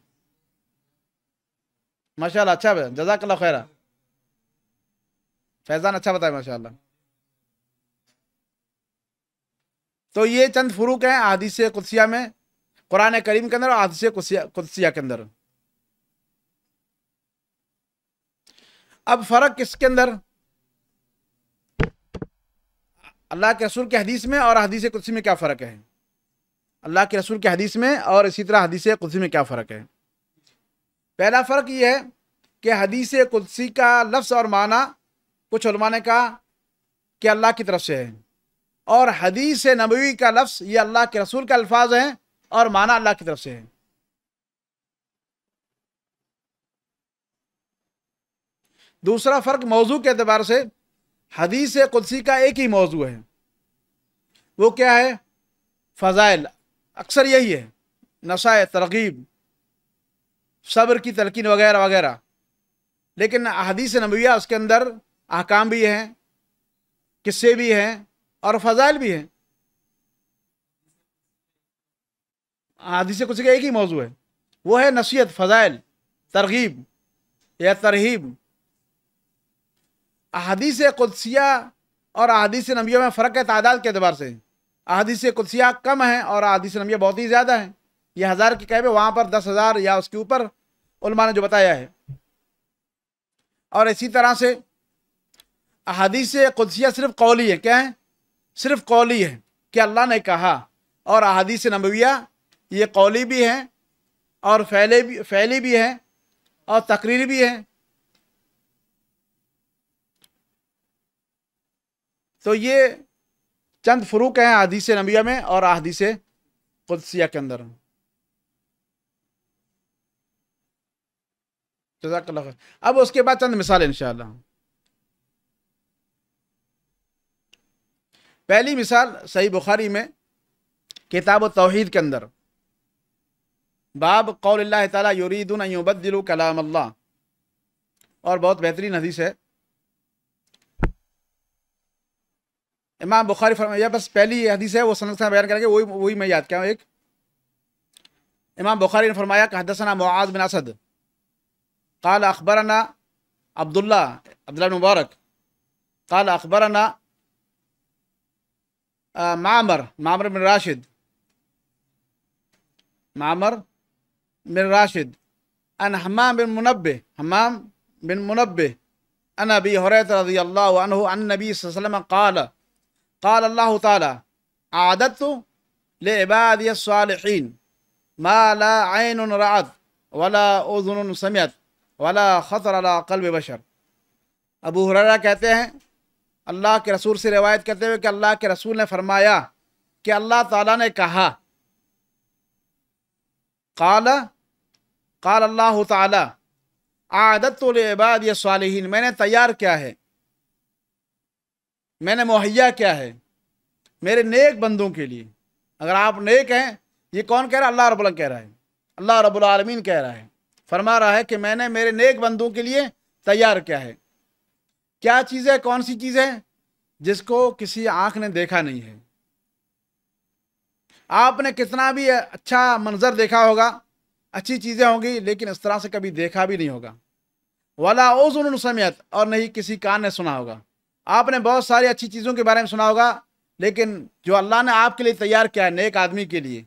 Speaker 1: माशा अच्छा जजाकल्ला खैरा फैज़ान अच्छा बताए माशा तो ये चंद फ़्रूक हैं आदिश कुदसिया में कुरान करीम के अंदर और आदिश कुदसिया के अंदर अब फर्क किसके अंदर अल्लाह के रसूल के हदीस में और हदीस कुदसी में क्या फ़र्क है अल्लाह के रसूल के हदीस में और इसी तरह हदीस कुदसी में क्या फ़र्क है पहला फ़र्क ये है कि हदीस कुदसी का लफ्स और माना कुछ ने कहा कि अल्लाह की तरफ से है और हदीस नबी का लफ्स ये अल्लाह के रसूल का अल्फाज है और माना अल्लाह की तरफ से है दूसरा फ़र्क मौजू के अतबार से हदीस कुदसी का एक ही मौजू है वो क्या है फ़ज़ाइल अक्सर यही है नशा तरगीब सब्र की तलकिन वगैरह वगैरह लेकिन हदीस नबिया उसके अंदर अहकाम भी हैं किस्से भी हैं और फजाइल भी है आदि से कुछ का एक ही मौजू है वो है नसीहत फजाइल तरगीब या तरहीब अहदीस कुदसिया और अहदीस नबियों में फ़र्क है तादाद के अतबार से अहदीस कुदसिया कम है और अहदीस नबिया बहुत ही ज़्यादा हैं ये हज़ार के कैब वहाँ पर दस हज़ार या उसके ऊपर उलमा ने जो बताया है और इसी तरह से अहदीस कुदसिया सिर्फ कौली है क्या है सिर्फ कौली है कि अल्लाह ने कहा और अदीस नबविया ये कौली भी है और फैले भी फैली भी है और तकरीर भी है तो ये चंद फ्रूक हैं अदीस नबिया में और अदीस खुदसिया के अंदर जजाक अब उसके बाद चंद मिसाल इन पहली मिसाल सही बुखारी में किताब तोहद के अंदर बाब कौल तुरीदनबदिल कलाम अल्लाह और बहुत बेहतरीन हदीस है इमाम बुखारी फरमाया बस पहली हदीस है वो सन बयान करेंगे वही वही मैं याद क्या एक इमाम बुखारी ने फरमाया कि हदसना मुआज बिन असद काल अखबराना अब्दुल्ला अब्दुल्ला मुबारक काल अखबरना آه، معمر معمر بن راشد معمر بن راشد عن حمام بن منبه حمام بن منبه عن أبي هريرة رضي الله عنه عن النبي صلى الله عليه وسلم قال قال الله تعالى أعددت لعبادي الصالحين ما لا عين رأت ولا أذن سمعت ولا خطر على قلب بشر أبو هريرة कहते हैं अल्लाह के रसूल से रिवायत करते हुए कि अल्लाह के रसूल ने फरमाया कि अल्लाह ताला ने कहा काल काल अल्लाह ताला आदत इबाद या मैंने तैयार क्या है मैंने मुहैया क्या है मेरे नेक बंदों के लिए अगर आप नेक हैं ये कौन कह रहा है अल्लाह रबुल कह रहा है अल्लाह रबालमीन कह रहा है फरमा रहा है कि मैंने मेरे नेक बंदों के लिए तैयार क्या है क्या चीज है कौन सी चीज है जिसको किसी आंख ने देखा नहीं है आपने कितना भी अच्छा मंजर देखा होगा अच्छी चीज़ें होंगी लेकिन इस तरह से कभी देखा भी नहीं होगा वाला ओजुन समयत और नहीं किसी कान ने सुना होगा आपने बहुत सारी अच्छी चीज़ों के बारे में सुना होगा लेकिन जो अल्लाह ने आपके लिए तैयार किया है नेक आदमी के लिए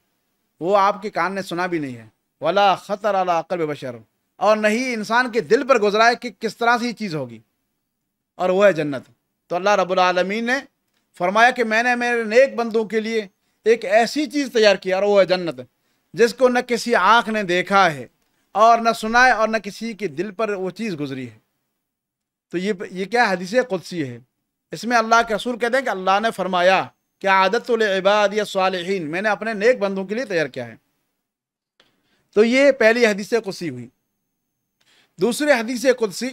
Speaker 1: वो आपके कान ने सुना भी नहीं है वाला ख़तर अला अकल बशर और नहीं इंसान के दिल पर गुजरा है कि किस तरह से ये चीज़ होगी और वह है जन्नत तो अल्लाह रबालमीन ने फरमाया कि मैंने मेरे नेक बंदों के लिए एक ऐसी चीज़ तैयार की और वो है जन्नत जिसको न किसी आँख ने देखा है और न सुना है और न किसी के दिल पर वो चीज़ गुजरी है तो ये ये क्या हदीस कुदसी है इसमें अल्लाह के रसूल कहते हैं कि अल्लाह ने फरमाया कि आदत इबाद या सालहीन मैंने अपने नेक बंदों के लिए तैयार किया है तो ये पहली हदीस कुदसी हुई दूसरी हदीस कुदसी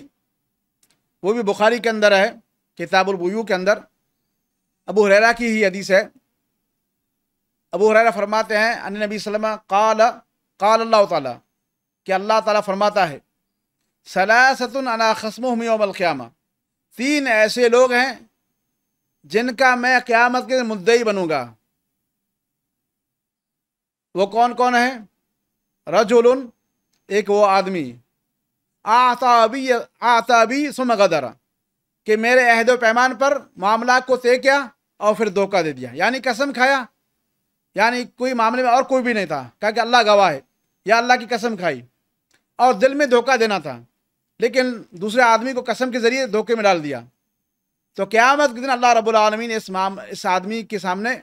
Speaker 1: वो भी बुखारी के अंदर है किताबुलबयू के अंदर अबू हरेरा की ही हदीस है अबू हरेरा फरमाते हैं अन नबी वसल्लम काल काल अल्लाह ताला कि अल्लाह ताला फरमाता है सलासतन अना खसम तीन ऐसे लोग हैं जिनका मैं क़्यामत के मुद्दई बनूँगा वो कौन कौन है रजुल एक वो आदमी आताबी आताबी सुमगदरा कि मेरे अहद पैमान पर मामला को तय किया और फिर धोखा दे दिया यानी कसम खाया यानी कोई मामले में और कोई भी नहीं था कहा कि अल्लाह गवाह है या अल्लाह की कसम खाई और दिल में धोखा देना था लेकिन दूसरे आदमी को कसम के ज़रिए धोखे में डाल दिया तो क़्यामत के दिन अल्लाह रब्बुल रबालमीन इस माम इस आदमी के सामने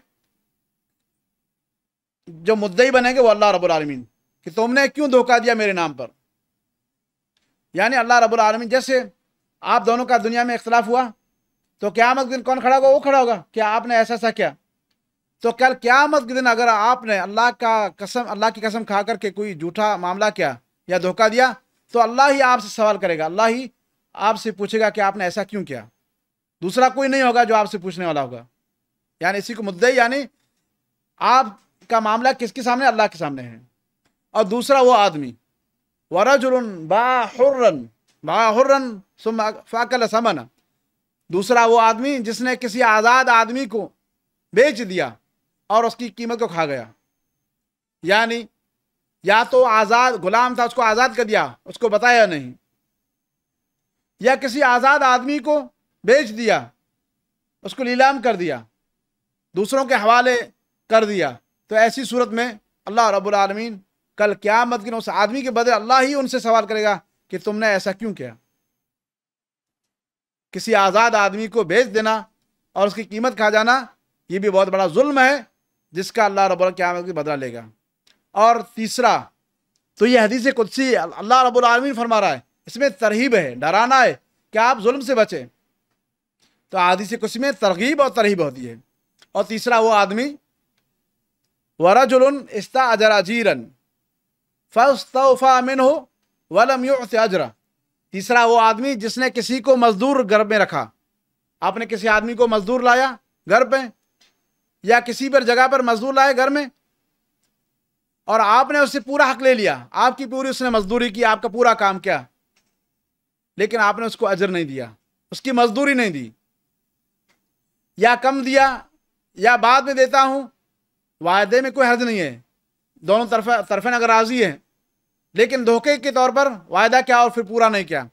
Speaker 1: जो मुद्दई बनेंगे वो अल्लाह रब्बुल रबालमीन कि तुमने क्यों धोखा दिया मेरे नाम पर यानी अल्लाह रब्बुल रबालमीन जैसे आप दोनों का दुनिया में इख्तलाफ हुआ तो क्यामत दिन कौन खड़ा होगा वो खड़ा होगा क्या आपने ऐसा ऐसा किया तो कल क्यामत के दिन अगर आपने अल्लाह का कसम अल्लाह की कसम खा करके कोई झूठा मामला किया या धोखा दिया तो अल्लाह ही आपसे सवाल करेगा अल्लाह ही आपसे पूछेगा कि आपने ऐसा क्यों किया दूसरा कोई नहीं होगा जो आपसे पूछने वाला होगा यानी इसी को मुद्दे यानी आपका मामला किसके सामने अल्लाह के सामने है और दूसरा वो आदमी वरजुल बा बान बा फ़ाकल समन दूसरा वो आदमी जिसने किसी आज़ाद आदमी को बेच दिया और उसकी कीमत को खा गया यानी या तो आज़ाद गुलाम था उसको आज़ाद कर दिया उसको बताया नहीं या किसी आज़ाद आदमी को बेच दिया उसको नीलाम कर दिया दूसरों के हवाले कर दिया तो ऐसी सूरत में अल्लाह रब्बुल रबालमीन कल क्या मत गिनो उस आदमी के बदले अल्लाह ही उनसे सवाल करेगा कि तुमने ऐसा क्यों किया किसी आज़ाद आदमी को बेच देना और उसकी कीमत खा जाना ये भी बहुत बड़ा जुल्म है जिसका अल्लाह रब्बुल क़यामत के बदला लेगा और तीसरा तो ये हदीस कुदसी अल्लाह रब्बुल आलमीन फरमा रहा है इसमें तरहीब है डराना है कि आप जुल्म से बचें तो हदीस कुदसी में तरगीब और तरहीब होती है और तीसरा वो आदमी वराजुल इस्ता अजराजीरन फ़स्तफ़ा मिन हो वलम युत अजरा तीसरा वो आदमी जिसने किसी को मजदूर घर में रखा आपने किसी आदमी को मजदूर लाया घर पे या किसी पर जगह पर मजदूर लाए घर में और आपने उससे पूरा हक ले लिया आपकी पूरी उसने मजदूरी की आपका पूरा काम किया लेकिन आपने उसको अजर नहीं दिया उसकी मजदूरी नहीं दी या कम दिया या बाद में देता हूँ वायदे में कोई हर्ज नहीं है दोनों तरफ तरफे अगर राज़ी हैं लेकिन धोखे के तौर पर वायदा क्या और फिर पूरा नहीं किया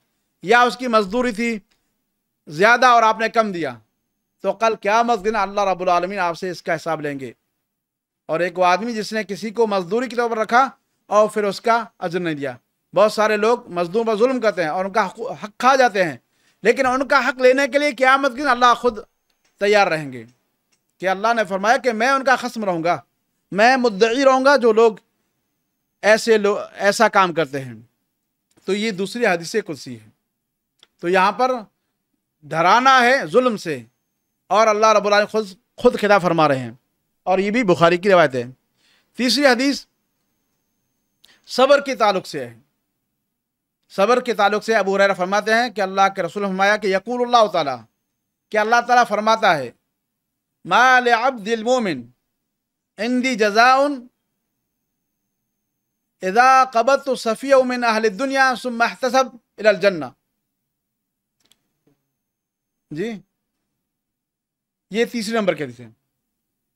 Speaker 1: या उसकी मजदूरी थी ज़्यादा और आपने कम दिया तो कल क्या दिन अल्लाह रबालमीन आपसे इसका हिसाब लेंगे और एक वो आदमी जिसने किसी को मजदूरी के तौर पर रखा और फिर उसका अजर नहीं दिया बहुत सारे लोग मजदूर पर जुल्म करते हैं और उनका हक खा जाते हैं लेकिन उनका हक लेने के लिए क्या दिन अल्लाह खुद तैयार रहेंगे कि अल्लाह ने फरमाया कि मैं उनका खसम रहूँगा मैं मुद्दई रहूँगा जो लोग ऐसे लो ऐसा काम करते हैं तो ये दूसरी हदीस कुर्सी है तो यहाँ पर धराना है जुल्म से और अल्लाह रब्बुल खुद खुद खिदा फरमा रहे हैं और ये भी बुखारी की रवायत है तीसरी हदीस सबर के ताल्लुक से है सबर के ताल्लुक से अबू हुरैरा फरमाते हैं कि अल्लाह के रसूल फरमाया कि यकूल अल्लाह ताला कि अल्लाह ताला फरमाता है माल अब मोमिन इंदी जजाउन इदा कबत तो सफ़िया उमिन अहल दुनिया सुमहतसब इलजन्ना जी ये तीसरे नंबर की हदीस है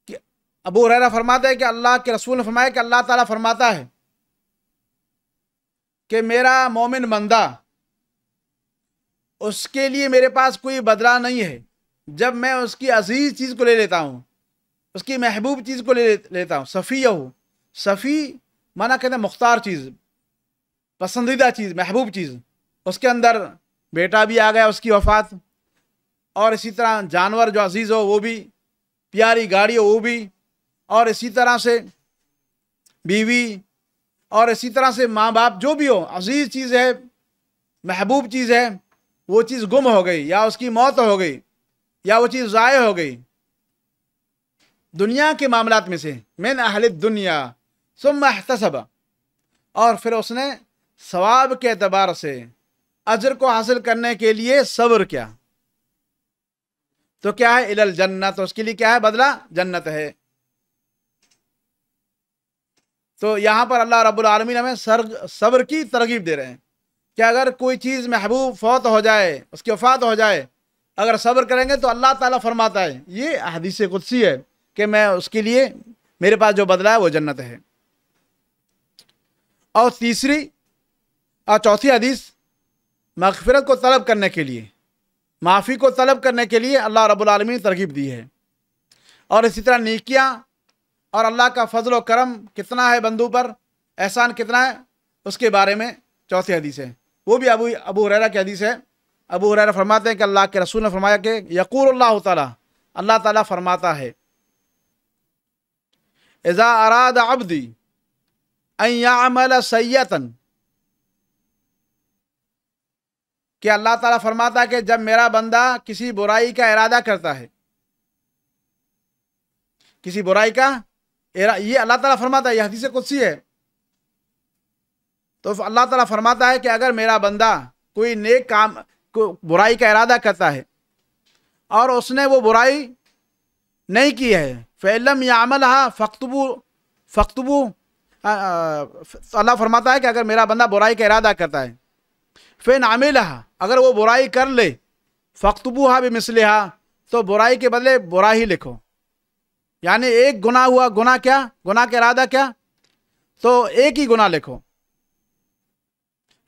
Speaker 1: कि अबू हुरैरा फरमाता है कि अल्लाह के रसूल ने फरमाया कि अल्लाह ताला फरमाता है कि मेरा मोमिन मंदा उसके लिए मेरे पास कोई बदला नहीं है जब मैं उसकी अजीज़ चीज़ को ले लेता हूँ उसकी महबूब चीज़ को ले लेता हूँ सफ़ी हो सफ़ी माना कहते हैं मुख्तार चीज़ पसंदीदा चीज़ महबूब चीज़ उसके अंदर बेटा भी आ गया उसकी वफ़ात और इसी तरह जानवर जो अजीज़ हो वो भी प्यारी गाड़ी हो वो भी और इसी तरह से बीवी और इसी तरह से माँ बाप जो भी हो अजीज़ चीज़ है महबूब चीज़ है वो चीज़ गुम हो गई या उसकी मौत हो गई या वो चीज़ ज़ाय हो गई दुनिया के मामला में से मैन अहल दुनिया सुम अहतसब और फिर उसने सवाब के अतबार से अजर को हासिल करने के लिए सब्र किया तो क्या है इलल जन्नत तो उसके लिए क्या है बदला जन्नत है तो यहाँ पर अल्लाह रब्बुल आलमीन हमें सर सब्र की तरगीब दे रहे हैं कि अगर कोई चीज़ महबूब फौत हो जाए उसकी वफात हो जाए अगर सब्र करेंगे तो अल्लाह ताला फरमाता है ये हदीस कुदसी है कि मैं उसके लिए मेरे पास जो बदला है वो जन्नत है और तीसरी और चौथी हदीस मगफरत को तलब करने के लिए माफ़ी को तलब करने के लिए अल्लाह ने तरगीब दी है और इसी तरह निकियाँ और अल्लाह का फजल व करम कितना है बंदू पर एहसान कितना है उसके बारे में चौथी हदीस है वो भी अबू अबू हुररा की हदीस है अबू हुररा फरमाते हैं कि अल्लाह के रसूल ने फरमाया कि यकूर अल्लाह ताली अल्लाह ताली फरमाता है एजा अराद अबदी अमल सैतन कि अल्लाह ताला फरमाता है कि जब मेरा बंदा किसी बुराई का इरादा करता है किसी बुराई का ये अल्लाह ताला फरमाता है यह हदीस कुछ है तो अल्लाह ताला फरमाता है कि अगर मेरा बंदा कोई नेक काम को बुराई का इरादा करता है और उसने वो बुराई नहीं की है फ़ैलम या अमल हा फ़ख्तबू फ़ख्तबू अल्लाह फरमाता है कि अगर मेरा बंदा बुराई का इरादा करता है फ़ैन आमिल हा अगर वो बुराई कर ले फ़ख्तबू हा भी मिसले हा तो बुराई के बदले बुरा ही लिखो यानी एक गुना हुआ गुना क्या गुना का इरादा क्या तो एक ही गुना लिखो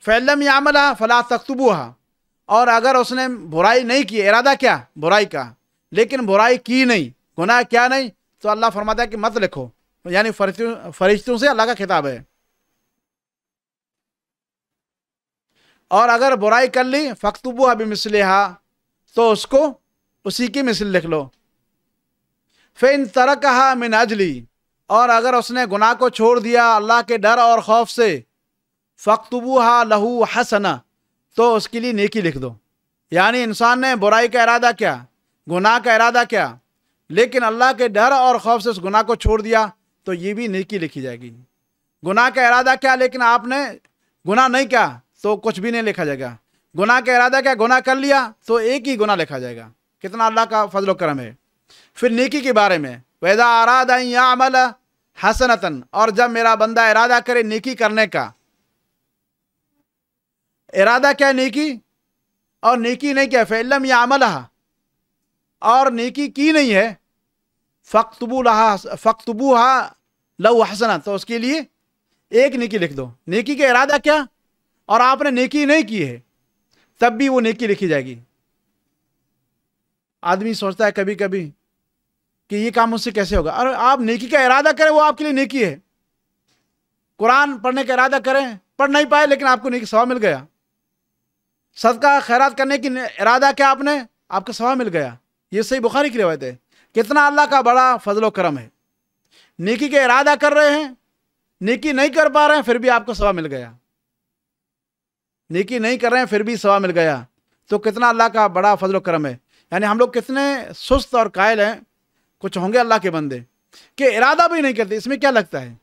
Speaker 1: फ़ैलम या अमल हा फ़ला तख्तबू हा और अगर उसने बुराई नहीं की इरादा क्या बुराई का लेकिन बुराई की नहीं गुनाह क्या नहीं तो अल्लाह फरमाता है कि मत लिखो यानी फरिश्तों से अल्लाह का खिताब है और अगर बुराई कर ली फ़ख्तबू अभी हा तो उसको उसी की मिसल लिख लो फिर इन तरकहा मिन अजली और अगर उसने गुनाह को छोड़ दिया अल्लाह के डर और खौफ से हा लहू हसना तो उसके लिए नेकी लिख दो यानी इंसान ने बुराई का इरादा क्या गुनाह का इरादा क्या लेकिन अल्लाह के डर और खौफ से उस गुनाह को छोड़ दिया तो ये भी नेकी लिखी जाएगी गुनाह का इरादा क्या लेकिन आपने गुनाह नहीं किया तो कुछ भी नहीं लिखा जाएगा गुनाह का इरादा क्या गुनाह कर लिया तो एक ही गुनाह लिखा जाएगा कितना अल्लाह का फजल करम है फिर नेकी के बारे में वैदा आरादा या अमल हसनतन और जब मेरा बंदा इरादा करे नेकी करने का इरादा क्या नेकी और नेकी नहीं क्या फ़ैलम या अमल हा और नेकी की नहीं है फ़क्तबू रहा फ़क्तबू हा लव हसना तो उसके लिए एक नेकी लिख दो नेकी का इरादा क्या और आपने नेकी नहीं की है तब भी वो नेकी लिखी जाएगी आदमी सोचता है कभी कभी कि ये काम मुझसे कैसे होगा अरे आप नेकी का इरादा करें वो आपके लिए नेकी है कुरान पढ़ने का इरादा करें पढ़ नहीं पाए लेकिन आपको नेकी सवा मिल गया सदका खैरात करने की इरादा क्या आपने आपका सवा मिल गया ये सही बुखारी की रवायत है कितना अल्लाह का बड़ा फजलो करम है नेकी का इरादा कर रहे हैं नेकी नहीं कर पा रहे हैं फिर भी आपको सवा मिल गया नेकी नहीं कर रहे हैं फिर भी सवा मिल गया तो कितना अल्लाह का बड़ा फजल करम है यानी हम लोग कितने सुस्त और कायल हैं कुछ होंगे अल्लाह के बंदे कि इरादा भी नहीं करते इसमें क्या लगता है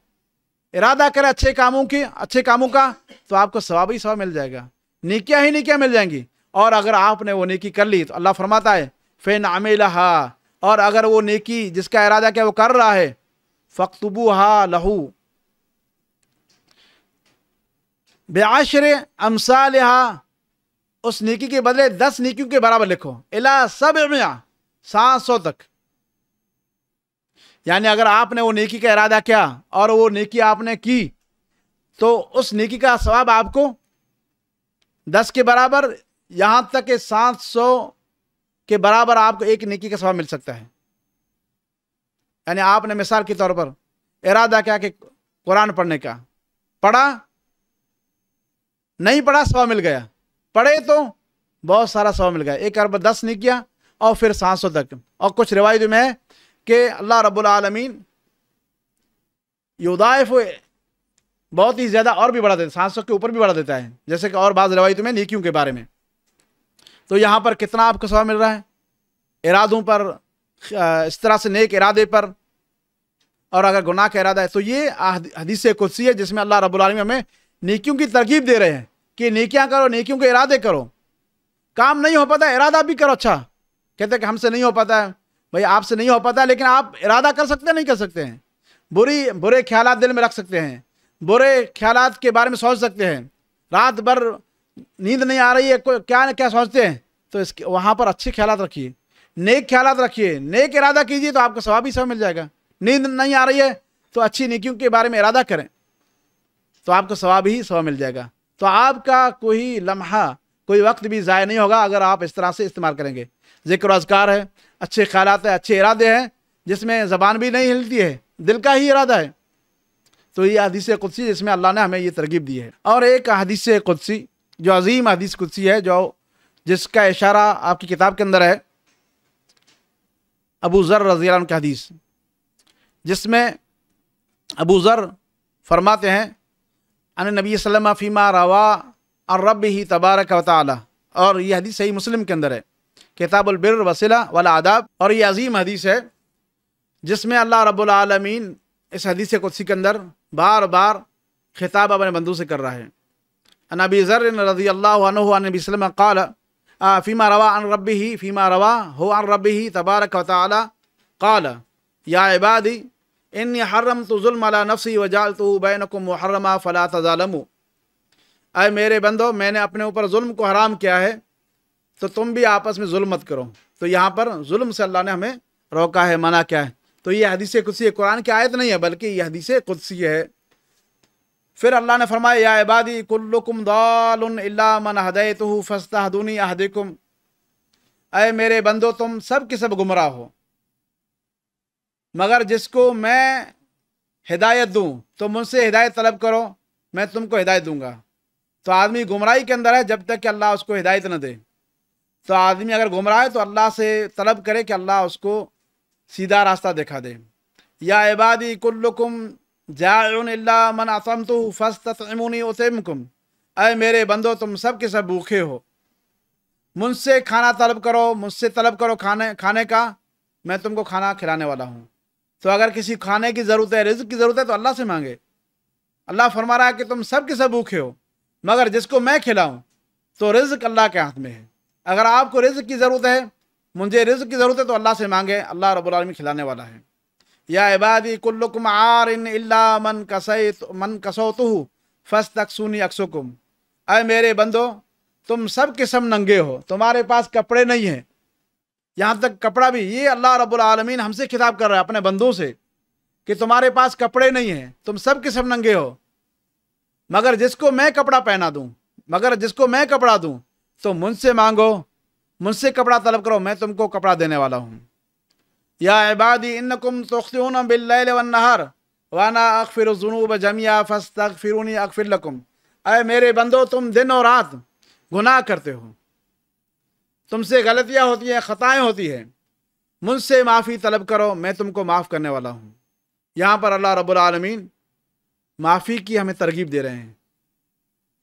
Speaker 1: इरादा करें अच्छे कामों की अच्छे कामों का तो आपको सवाब ही सवाब मिल जाएगा निकिया ही नेकियाँ मिल जाएंगी और अगर आपने वो नेकी कर ली तो अल्लाह फरमाता है फ़े नामे और अगर वो नेकी जिसका इरादा क्या वो कर रहा है फ़क्तबू हा लहू बेआशर अमसाल उस नेकी के बदले दस नेकियों के बराबर लिखो अला सब सात सौ तक यानी अगर आपने वो नेकी का इरादा किया और वो नेकी आपने की तो उस नेकी का सवाब आपको दस के बराबर यहाँ तक के सात सौ के बराबर आपको एक नेकी का सवाब मिल सकता है यानी आपने मिसाल के तौर पर इरादा क्या कि कुरान पढ़ने का पढ़ा नहीं पढ़ा सवा मिल गया पढ़े तो बहुत सारा सवा मिल गया एक अरब दस नहीं और फिर सात सौ तक और कुछ रिवायत में है कि अल्लाह रबालमीन युदाइफ बहुत ही ज़्यादा और भी बढ़ा देता है सात सौ के ऊपर भी बढ़ा देता है जैसे कि और बाज़ रवायतों में नेकियों के बारे में तो यहाँ पर कितना आपको सवाब मिल रहा है इरादों पर इस तरह से नेक इरादे पर और अगर गुनाह का इरादा है तो ये हदीस कुदसी है जिसमें अल्लाह रबालमी हमें नेकियों की तरकीब दे रहे हैं कि नेकियां करो नेकियों के इरादे करो काम नहीं हो पाता इरादा भी करो अच्छा कहते कि हमसे नहीं हो पाता है भाई आपसे नहीं हो पाता लेकिन आप इरादा कर सकते नहीं कर सकते हैं बुरी बुरे ख्याल दिल में रख सकते हैं बुरे ख्याल के बारे में सोच सकते हैं रात भर नींद नहीं आ रही है कोई क्या ना क्या सोचते हैं तो इसके वहाँ पर अच्छे ख्याल रखिए नेक ख्याल रखिए नेक इरादा कीजिए तो आपको स्वाब ही सब मिल जाएगा नींद नहीं आ रही है तो अच्छी नेकियों के बारे में इरादा करें तो आपको स्वाब ही सवाब मिल जाएगा तो आपका कोई लम्हा कोई वक्त भी ज़ाय नहीं होगा अगर आप इस तरह से इस्तेमाल करेंगे जिक्र रोज़गार है अच्छे ख्याल है अच्छे इरादे हैं जिसमें ज़बान भी नहीं हिलती है दिल का ही इरादा है तो ये हदीस कुदसी जिसमें अल्लाह ने हमें ये तरगीब दी है और एक हदीस कुदसी जो अजीम हदीस कुदसी है जो जिसका इशारा आपकी किताब के अंदर है अबू ज़र रज़ी की हदीस जिसमें अबू ज़र फरमाते हैं अन नबी वसल्लम फ़ीमा रवा और रब ही तबारक वाली और यह हदीस सही मुस्लिम के अंदर है किताबुलबिर वसीला वाला आदाब और ये अजीम हदीस है जिसमें अल्लाह रब्लमीन इस हदीस कुदसी के अंदर बार बार खिताब अपने बंदू से कर रहा है नबी ज़र रजी अल्लाम कल फ़ीमा रवा अन रबी ही फ़ीमा रवा हो अन रबी ही तबारक वाली कल या इबादी इन हर्रम तो ज़ुल्मला नफसी वजाल तो बैन को महर्रमा फ़ला तजालम अय मेरे बंदो मैंने अपने ऊपर जुल्म को हराम किया है तो तुम भी आपस में जुल्म मत करो तो यहाँ पर जुल्म से अल्लाह ने हमें रोका है मना क्या है तो ये हदीस कुदसी कुरान की आयत नहीं है बल्कि यह हदीस कुदसी है फिर अल्लाह ने फरमाया या इबादी कुल्लुकुम मन हदैत फस्तहदुनी अहदिकुम अय मेरे बंदो तुम सब के सब गुमराह हो मगर जिसको मैं हिदायत दूँ तो मुझसे हिदायत तलब करो मैं तुमको हिदायत दूंगा तो आदमी गुमराही के अंदर है जब तक कि अल्लाह उसको हिदायत न दे तो आदमी अगर गुमराह है तो अल्लाह से तलब करे कि अल्लाह उसको सीधा रास्ता दिखा दे या इबादी कुल्लुकुम मन असम तो फस तस्मुनी अय मेरे बंदो तुम सब के सब भूखे हो मुझसे खाना तलब करो मुझसे तलब करो खाने खाने का मैं तुमको खाना खिलाने वाला हूँ तो अगर किसी खाने की ज़रूरत है रिज्क की ज़रूरत है तो अल्लाह से मांगे अल्लाह फरमा रहा है कि तुम सब के सब भूखे हो मगर जिसको मैं खिलाऊँ तो रिज्क अल्लाह के हाथ में है अगर आपको रिज्क की ज़रूरत है मुझे रिज्क की ज़रूरत है तो अल्लाह से मांगे अल्लाह रबुलमी खिलाने वाला है या इबादी कुल्लुकुम आर इन इल्ला मन कसै मन कसौतु फस तक सुनी अक्सुकुम अय मेरे बंदो तुम सब किस्म नंगे हो तुम्हारे पास कपड़े नहीं हैं यहाँ तक कपड़ा भी ये अल्लाह रब्बुल आलमीन हमसे खिताब कर रहा है अपने बंदों से कि तुम्हारे पास कपड़े नहीं हैं तुम सब किस्म नंगे हो मगर जिसको मैं कपड़ा पहना दूँ मगर जिसको मैं कपड़ा दूँ तो मुझसे मांगो मुझसे कपड़ा तलब करो मैं तुमको कपड़ा देने वाला हूँ या इबादी इनकुम तुखतिन बिल्लैल नहर वाना अकफिर जुनूब जमिया फस्तगफिरूनी अकफिर लकुम अरे मेरे बंदो तुम दिन और रात गुनाह करते हो तुमसे गलतियाँ होती हैं ख़ताएँ होती हैं मुझसे माफ़ी तलब करो मैं तुमको माफ़ करने वाला हूँ यहाँ पर अल्लाह रबालमीन माफ़ी की हमें तरगीब दे रहे हैं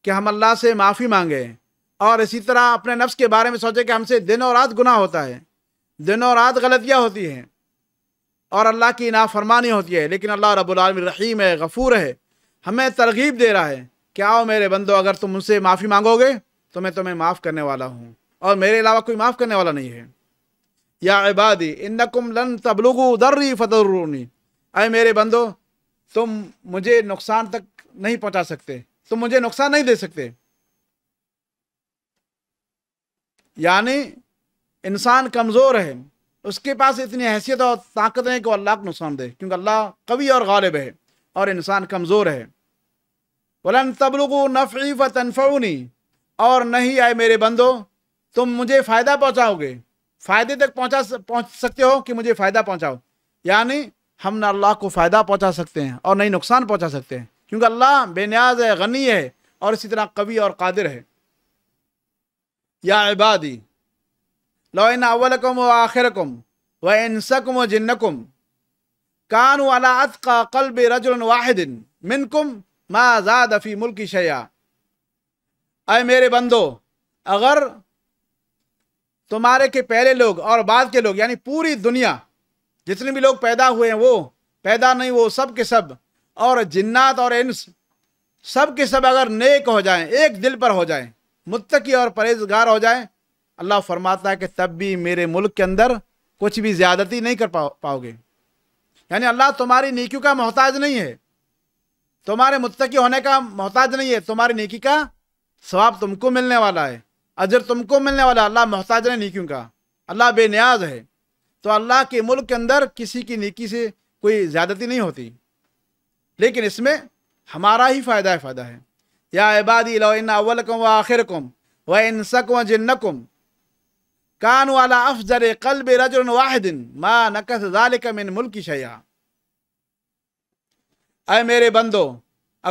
Speaker 1: कि हम अल्लाह से माफ़ी मांगें और इसी तरह अपने नफ्स के बारे में सोचें कि हमसे दिन और रात गुनाह होता है दिनों रात गलतियाँ होती हैं और अल्लाह की नाफरमानी होती है लेकिन अल्लाह रबालम रहीम है गफूर है हमें तरगीब दे रहा है कि आओ मेरे बंदो अगर तुम मुझसे माफ़ी मांगोगे तो मैं तुम्हें माफ़ करने वाला हूँ और मेरे अलावा कोई माफ़ करने वाला नहीं है या इबादी इन्नकुम लन तबलुगु दर्री फतरूनी अरे मेरे बंदो तुम मुझे नुकसान तक नहीं पहुँचा सकते तुम मुझे नुकसान नहीं दे सकते यानी इंसान कमज़ोर है उसके पास इतनी हैसियत और ताकत है कि अल्लाह को नुकसान दे क्योंकि अल्लाह कभी और गालिब है और इंसान कमज़ोर है वलन तबलगु नफ़ी व तनफ़ूनी और नहीं आए मेरे बंदो तुम मुझे फ़ायदा पहुँचाओगे फ़ायदे तक पहुँचा पहुँच सकते हो कि मुझे फ़ायदा पहुँचाओ यानी हम ना अल्लाह को फ़ायदा पहुँचा सकते हैं और नहीं नुकसान पहुँचा सकते हैं क्योंकि अल्लाह बेनियाज है गनी है और इसी तरह कवि और कादिर है या इबादी लोन अवलकुम व आखिरकुम व इनसकुम व जिन्नकुम कान अला का कल्ब रजुल वाहिदिन मिनकुम माजाद अफ़ी मुल्क शया मेरे बंदो अगर तुम्हारे के पहले लोग और बाद के लोग यानी पूरी दुनिया जितने भी लोग पैदा हुए हैं वो पैदा नहीं वो सब के सब और जिन्नात और इंस सब के सब अगर नेक हो जाएं एक दिल पर हो जाएं मुत्तकी और परहेजगार हो जाएं अल्लाह फरमाता है कि तब भी मेरे मुल्क के अंदर कुछ भी ज़्यादती नहीं कर पाओ पाओगे यानी अल्लाह तुम्हारी नेकियों का मोहताज नहीं है तुम्हारे मुत्तकी होने का मोहताज नहीं है तुम्हारी नेकी का स्वाब तुमको मिलने वाला है अजर तुमको मिलने वाला अल्लाह मोहताज नहीं नेकियों का अल्लाह बेनियाज है तो अल्लाह के मुल्क के अंदर किसी की नेकी से कोई ज़्यादती नहीं होती लेकिन इसमें हमारा ही फ़ायदा फ़ायदा है या इबादी लो इन अव्वल व आखिरकुम व व इनसक व जिन्नकुम कान वाला अफजर कल रजन वाहिदिन माँ नकस जालिक मिन मुल्क शया अय मेरे बंदो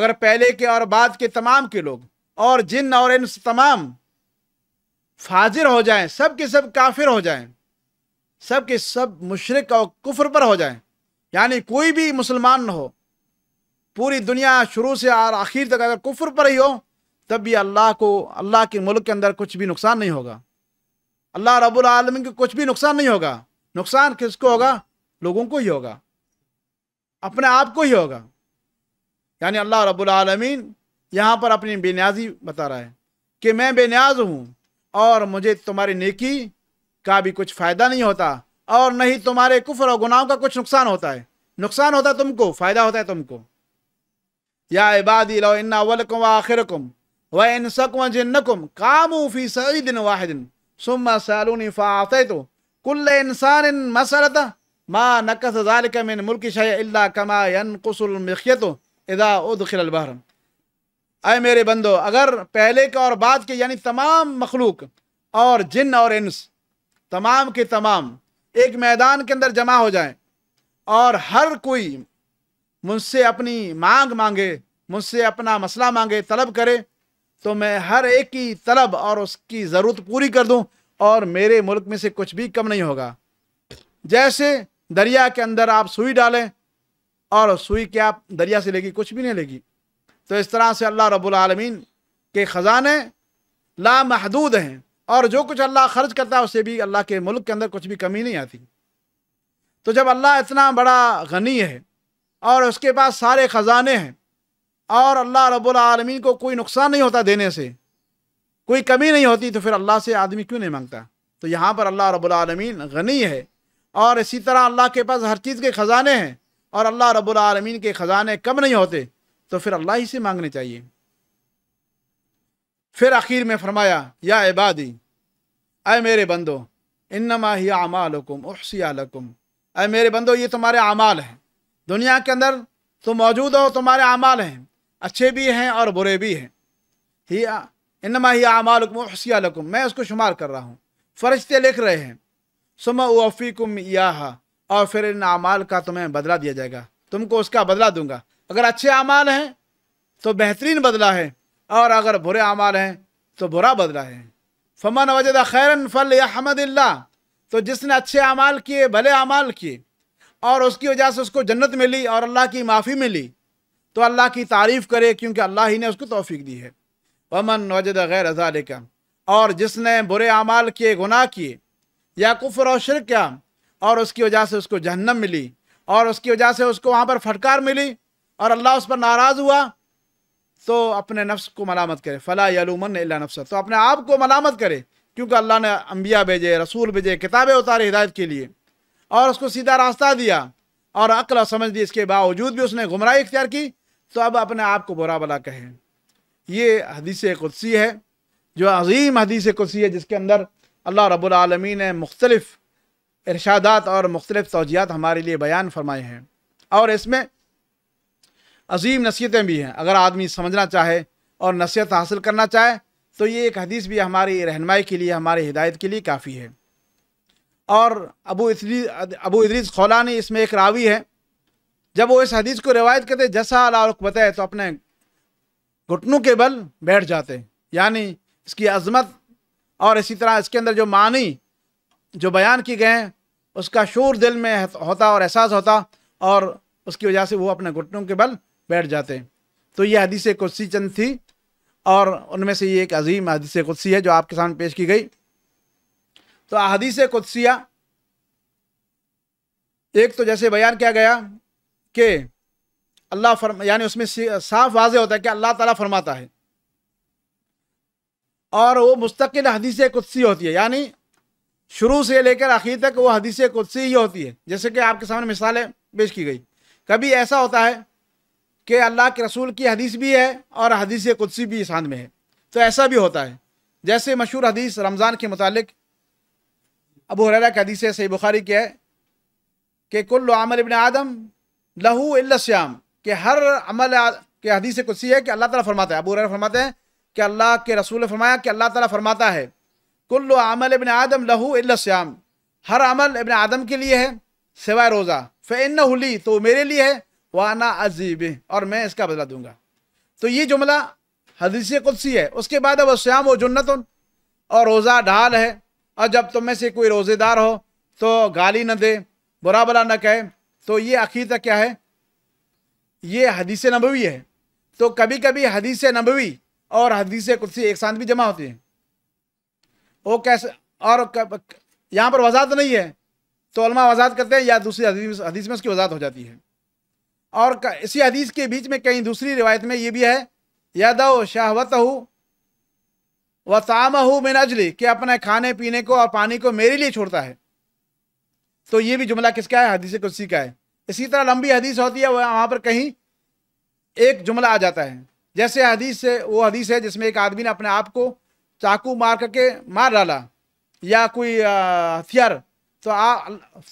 Speaker 1: अगर पहले के और बाद के तमाम के लोग और जिन और इन तमाम फाजिर हो जाएं सब के सब काफिर हो जाएं सब के सब मुशरक और कुफर पर हो जाएं यानी कोई भी मुसलमान न हो पूरी दुनिया शुरू से और आखिर तक अगर कुफर पर ही हो तब भी अल्लाह को अल्लाह के मुल्क के अंदर कुछ भी नुकसान नहीं होगा अल्लाह रब्बुल आलमीन को कुछ भी नुकसान नहीं होगा नुकसान किसको होगा लोगों को ही होगा अपने आप को ही होगा यानी अल्लाह रब्बुल आलमीन यहाँ पर अपनी बेनियाजी बता रहा है कि मैं बेनियाज हूँ और मुझे तुम्हारी नेकी का भी कुछ फ़ायदा नहीं होता और न ही तुम्हारे कुफर और गुनाहों का कुछ नुकसान होता है नुकसान होता है तुमको फ़ायदा होता है तुमको या इबादी लो इन्ना वलकुम व आखिरकुम व इनसकुम जिन्नकुम कामू फ़ी सईदिन वाहिदिन सुम्मा सालूनी फ़ात तो कुल इंसान इन मसरत मा नकस ज़ालिक मिन मुल्क शय कमा यनकुसमियत इदा उदखिलबहरम अय मेरे बंदो अगर पहले के और बाद के यानी तमाम मखलूक और जिन और इंस तमाम के तमाम एक मैदान के अंदर जमा हो जाए और हर कोई मुझसे अपनी मांग मांगे मुझसे अपना मसला मांगे तलब करे तो मैं हर एक की तलब और उसकी ज़रूरत पूरी कर दूँ और मेरे मुल्क में से कुछ भी कम नहीं होगा जैसे दरिया के अंदर आप सुई डालें और सुई क्या आप दरिया से लेगी कुछ भी नहीं लेगी तो इस तरह से अल्लाह रब्बुल आलमीन के ख़जाने लामहदूद हैं और जो कुछ अल्लाह खर्च करता है उसे भी अल्लाह के मुल्क के अंदर कुछ भी कमी नहीं आती तो जब अल्लाह इतना बड़ा गनी है और उसके पास सारे ख़जाने हैं और अल्लाह रब्बुल आलमीन को कोई नुकसान नहीं होता देने से कोई कमी नहीं होती तो फिर अल्लाह से आदमी क्यों नहीं मांगता तो यहाँ पर अल्लाह रब्बुल आलमीन गनी है और इसी तरह अल्लाह के पास हर चीज़ के ख़जाने हैं और अल्लाह रब्बुल आलमीन के ख़जाने कम नहीं होते तो फिर अल्लाह ही से मांगने चाहिए फिर आखिर में फरमाया या इबादी अय मेरे बंदो इनमा ही आमालकुम उसियालकुम अय मेरे बंदो ये तुम्हारे अमाल हैं दुनिया के अंदर तुम मौजूद हो तुम्हारे अमाल हैं अच्छे भी हैं और बुरे भी हैं ही इनमा ही आमालकुमसिया लकुम मैं उसको शुमार कर रहा हूँ फरिश्ते लिख रहे हैं सुम उफ़ीकुम याहा और फिर इन अमाल का तुम्हें बदला दिया जाएगा तुमको उसका बदला दूंगा अगर अच्छे अमाल हैं तो बेहतरीन बदला है और अगर बुरे अमाल हैं तो बुरा बदला है फमन वजद खैरन फल हमदिल्ला तो जिसने अच्छे अमाल किए भले अमाल किए और उसकी वजह से उसको जन्नत मिली और अल्लाह की माफ़ी मिली तो अल्लाह की तारीफ़ करे क्योंकि अल्लाह ही ने उसको तोफ़ी दी है अमन वजद गैर रजा और जिसने बुरे अमाल किए गुनाह किए या कुफर और शिर किया और उसकी वजह से उसको जहन्नम मिली और उसकी वजह से उसको वहाँ पर फटकार मिली और अल्लाह उस पर नाराज़ हुआ तो अपने नफ्स को मलामत करे फ़ला यलूमन अल्ला नफ्स तो अपने आप को मलामत करे क्योंकि अल्लाह ने अम्बिया भेजे रसूल भेजे किताबें उतारे हिदायत के लिए और उसको सीधा रास्ता दिया और अकल समझ दी इसके बावजूद भी उसने गुमराह इख्तियार की तो अब अपने आप को बुरा भला कहें ये हदीस कुदसी है जो अजीम हदीस कुदसी है जिसके अंदर अल्लाह रबालमी ने मुख्तलफ़ इर्शादात और मुख्तलिफ़ तोजियात हमारे लिए बयान फरमाए हैं और इसमें अजीम नसीहतें भी हैं अगर आदमी समझना चाहे और नसीहत हासिल करना चाहे तो ये एक हदीस भी हमारी रहनमाई के लिए हमारी हिदायत के लिए काफ़ी है और अबू इदरी अबू इदरीस खौलानी इसमें एक रावी है जब वो इस हदीस को रिवायत करते जैसा अलाकबत है तो अपने घुटनों के बल बैठ जाते यानी इसकी अजमत और इसी तरह इसके अंदर जो मानी जो बयान किए गए हैं उसका शोर दिल में होता और एहसास होता और उसकी वजह से वो अपने घुटनों के बल बैठ जाते तो ये हदीस कुदसी चंद थी और उनमें से ये एक अजीम हदीस कुदसी है जो आपके सामने पेश की गई तो हदीस कुदसिया एक तो जैसे बयान किया गया कि अल्लाह फरम यानी उसमें साफ वाज होता है कि अल्लाह ताला फरमाता है और वो मुस्तकिल हदीस कुदसी होती है यानी शुरू से लेकर आखिर तक वो हदीस कुदसी ही होती है जैसे कि आपके सामने मिसालें पेश की गई कभी ऐसा होता है कि अल्लाह के रसूल की हदीस भी है और हदीस कुदसी भी साथ में है तो ऐसा भी होता है जैसे मशहूर हदीस रमज़ान के मुतालिक अबू हर की हदीस सही बुखारी की है कि कुल्ल आमल आदम लहू श्याम के हर अमल के हदीस कुछ है कि अल्लाह ताला फरमाता है अबू फरमाते हैं कि अल्लाह के रसूल फरमाया कि अल्लाह ताला फरमाता है कुल्ल अमल इबन आदम लहू श्याम हर अमल इबन आदम के लिए है सिवाय रोज़ा फिन हुली तो मेरे लिए है वाना अजीब और मैं इसका बदला दूंगा तो ये जुमला हदीस कुदसी है उसके बाद अब श्याम व जन्नत और रोज़ा ढाल है और जब तुम में से कोई रोज़ेदार हो तो गाली न दे बुरा भला न कहे तो ये अकीदा क्या है ये हदीस नबवी है तो कभी कभी हदीस नबवी और हदीस कुर्सी एक साथ भी जमा होती है वो कैसे और यहाँ पर वजात नहीं है तो अलमा वजात करते हैं या दूसरी हदीस हदीस में उसकी वजात हो जाती है और इसी हदीस के बीच में कहीं दूसरी रिवायत में ये भी है याद शाहवत हो ताम हो मिन अजली कि अपने खाने पीने को और पानी को मेरे लिए छोड़ता है तो ये भी जुमला किसका है हदीस कुर्सी का है इसी तरह लंबी हदीस होती है वहाँ पर कहीं एक जुमला आ जाता है जैसे हदीस से वो हदीस है जिसमें एक आदमी ने अपने आप को चाकू मार करके मार डाला या कोई हथियार तो आ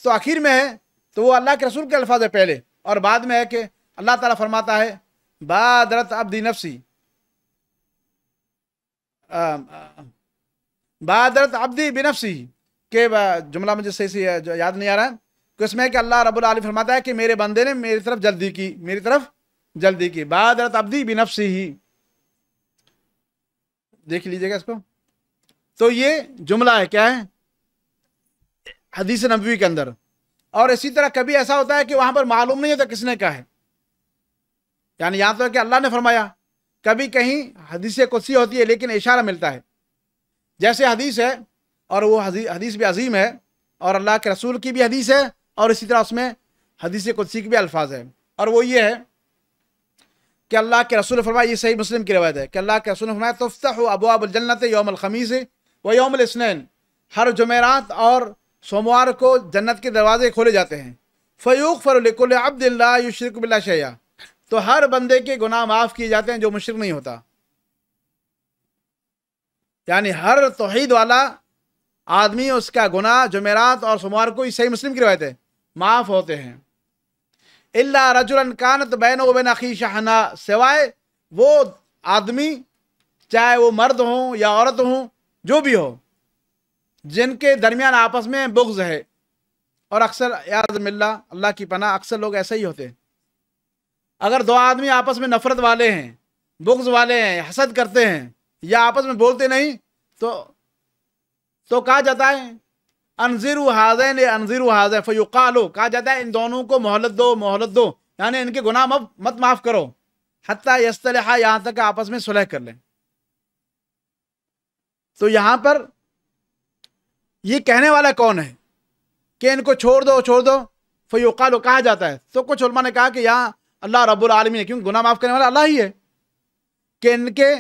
Speaker 1: तो आखिर में है तो वो अल्लाह के रसूल के अल्फाज है पहले और बाद में है कि अल्लाह ताला फरमाता है बादरत अब्दी नफसी बादरत अब्दी बिनफसी के जुमला मुझे सही से याद नहीं आ रहा तो उसमें कि अल्लाह रब्बुल आलमीन फरमाता है कि मेरे बंदे ने मेरी तरफ जल्दी की मेरी तरफ जल्दी की बादरत अब्दी बिनफसी ही देख लीजिएगा इसको तो ये जुमला है क्या है हदीस नबी के अंदर और इसी तरह कभी ऐसा होता है कि वहां पर मालूम नहीं होता किसने कहा है यानी यहां तो कि अल्लाह ने फरमाया कभी कहीं हदीस कुर्सी होती है लेकिन इशारा मिलता है जैसे हदीस है और वो हदीस भी अजीम है और अल्लाह के रसूल की भी हदीस है और इसी तरह उसमें हदीस कुदसी के भी अल्फाज है और वो ये है कि अल्लाह के रसूल फरमाए ये सही मुस्लिम की रवायत है कि अल्लाह के रसूल फरमाया तफ्तः अबुआबलजन्नत योमलखमीस व योमलस्नैन हर जुमेरात और सोमवार को जन्नत के दरवाजे खोले जाते हैं फ़यूक फ़रकुल अब्दिल्ला युशरक बिल्ला शैया तो हर बंदे के गुनाह माफ़ किए जाते हैं जो मुशरक नहीं होता यानी हर तोहद वाला आदमी उसका गुना जमेरात और सोमवार को सही मुस्लिम की रवायत है माफ़ होते हैं इल्ला रजुल कानत बैन वबैन अखी शाहना सिवाय वो आदमी चाहे वो मर्द हो या औरत हो जो भी हो जिनके दरमियान आपस में बुग्ज है और अक्सर याद मिल्ला अल्लाह की पना अक्सर लोग ऐसे ही होते हैं अगर दो आदमी आपस में नफरत वाले हैं बुग्ज वाले हैं हसद करते हैं या आपस में बोलते नहीं तो तो कहा जाता है अनजिर हाजैन अनजिर फ़युका लो कहा जाता है इन दोनों को मोहलत दो मोहलत दो यानी इनके गुनाह मत मत माफ़ करो हत्या यस्तलहा यहाँ तक आपस में सुलह कर लें तो यहाँ पर ये कहने वाला कौन है कि इनको छोड़ दो छोड़ दो फ़युकालो कहा जाता है तो कुछ उलमा ने कहा कि यहाँ अल्लाह रब्बुल आलमीन है क्योंकि गुनाह माफ़ करने वाला अल्लाह ही है कि इनके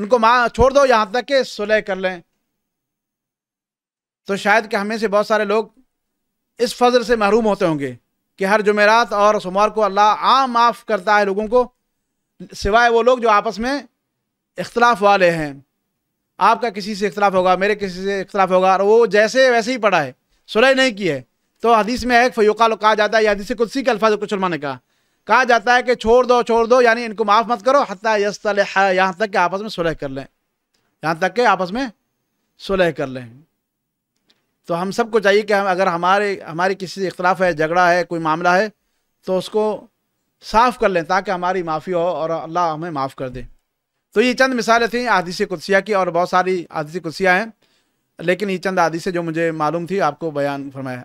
Speaker 1: उनको माँ छोड़ दो यहाँ तक के सुलह कर लें तो शायद कि हमें से बहुत सारे लोग इस फजल से महरूम होते होंगे कि हर जुमेरात और सोमवार को अल्लाह आम माफ़ करता है लोगों को सिवाय वो लोग जो आपस में इख्तलाफ वाले हैं आपका किसी से इख्तलाफ होगा मेरे किसी से इख्तलाफ होगा और वो जैसे वैसे ही पढ़ा है सुलह नहीं की है तो हदीस में एक फ़योकाल कहा जाता है या हदीस सी के अल्फाज कुछ ने कहा कहा जाता है कि छोड़ दो छोड़ दो यानी इनको माफ़ मत करो हता यस्तल यहाँ तक कि आपस में सुलह कर लें यहाँ तक कि आपस में सुलह कर लें तो हम सबको चाहिए कि हम अगर हमारे हमारे किसी से इख्तलाफ है झगड़ा है कोई मामला है तो उसको साफ़ कर लें ताकि हमारी माफ़ी हो और अल्लाह हमें माफ़ कर दे तो ये चंद मिसालें थी आदिश कुदसिया की और बहुत सारी आदिश कुदसिया हैं लेकिन ये चंद आदिशें जो मुझे मालूम थी आपको बयान फरमाया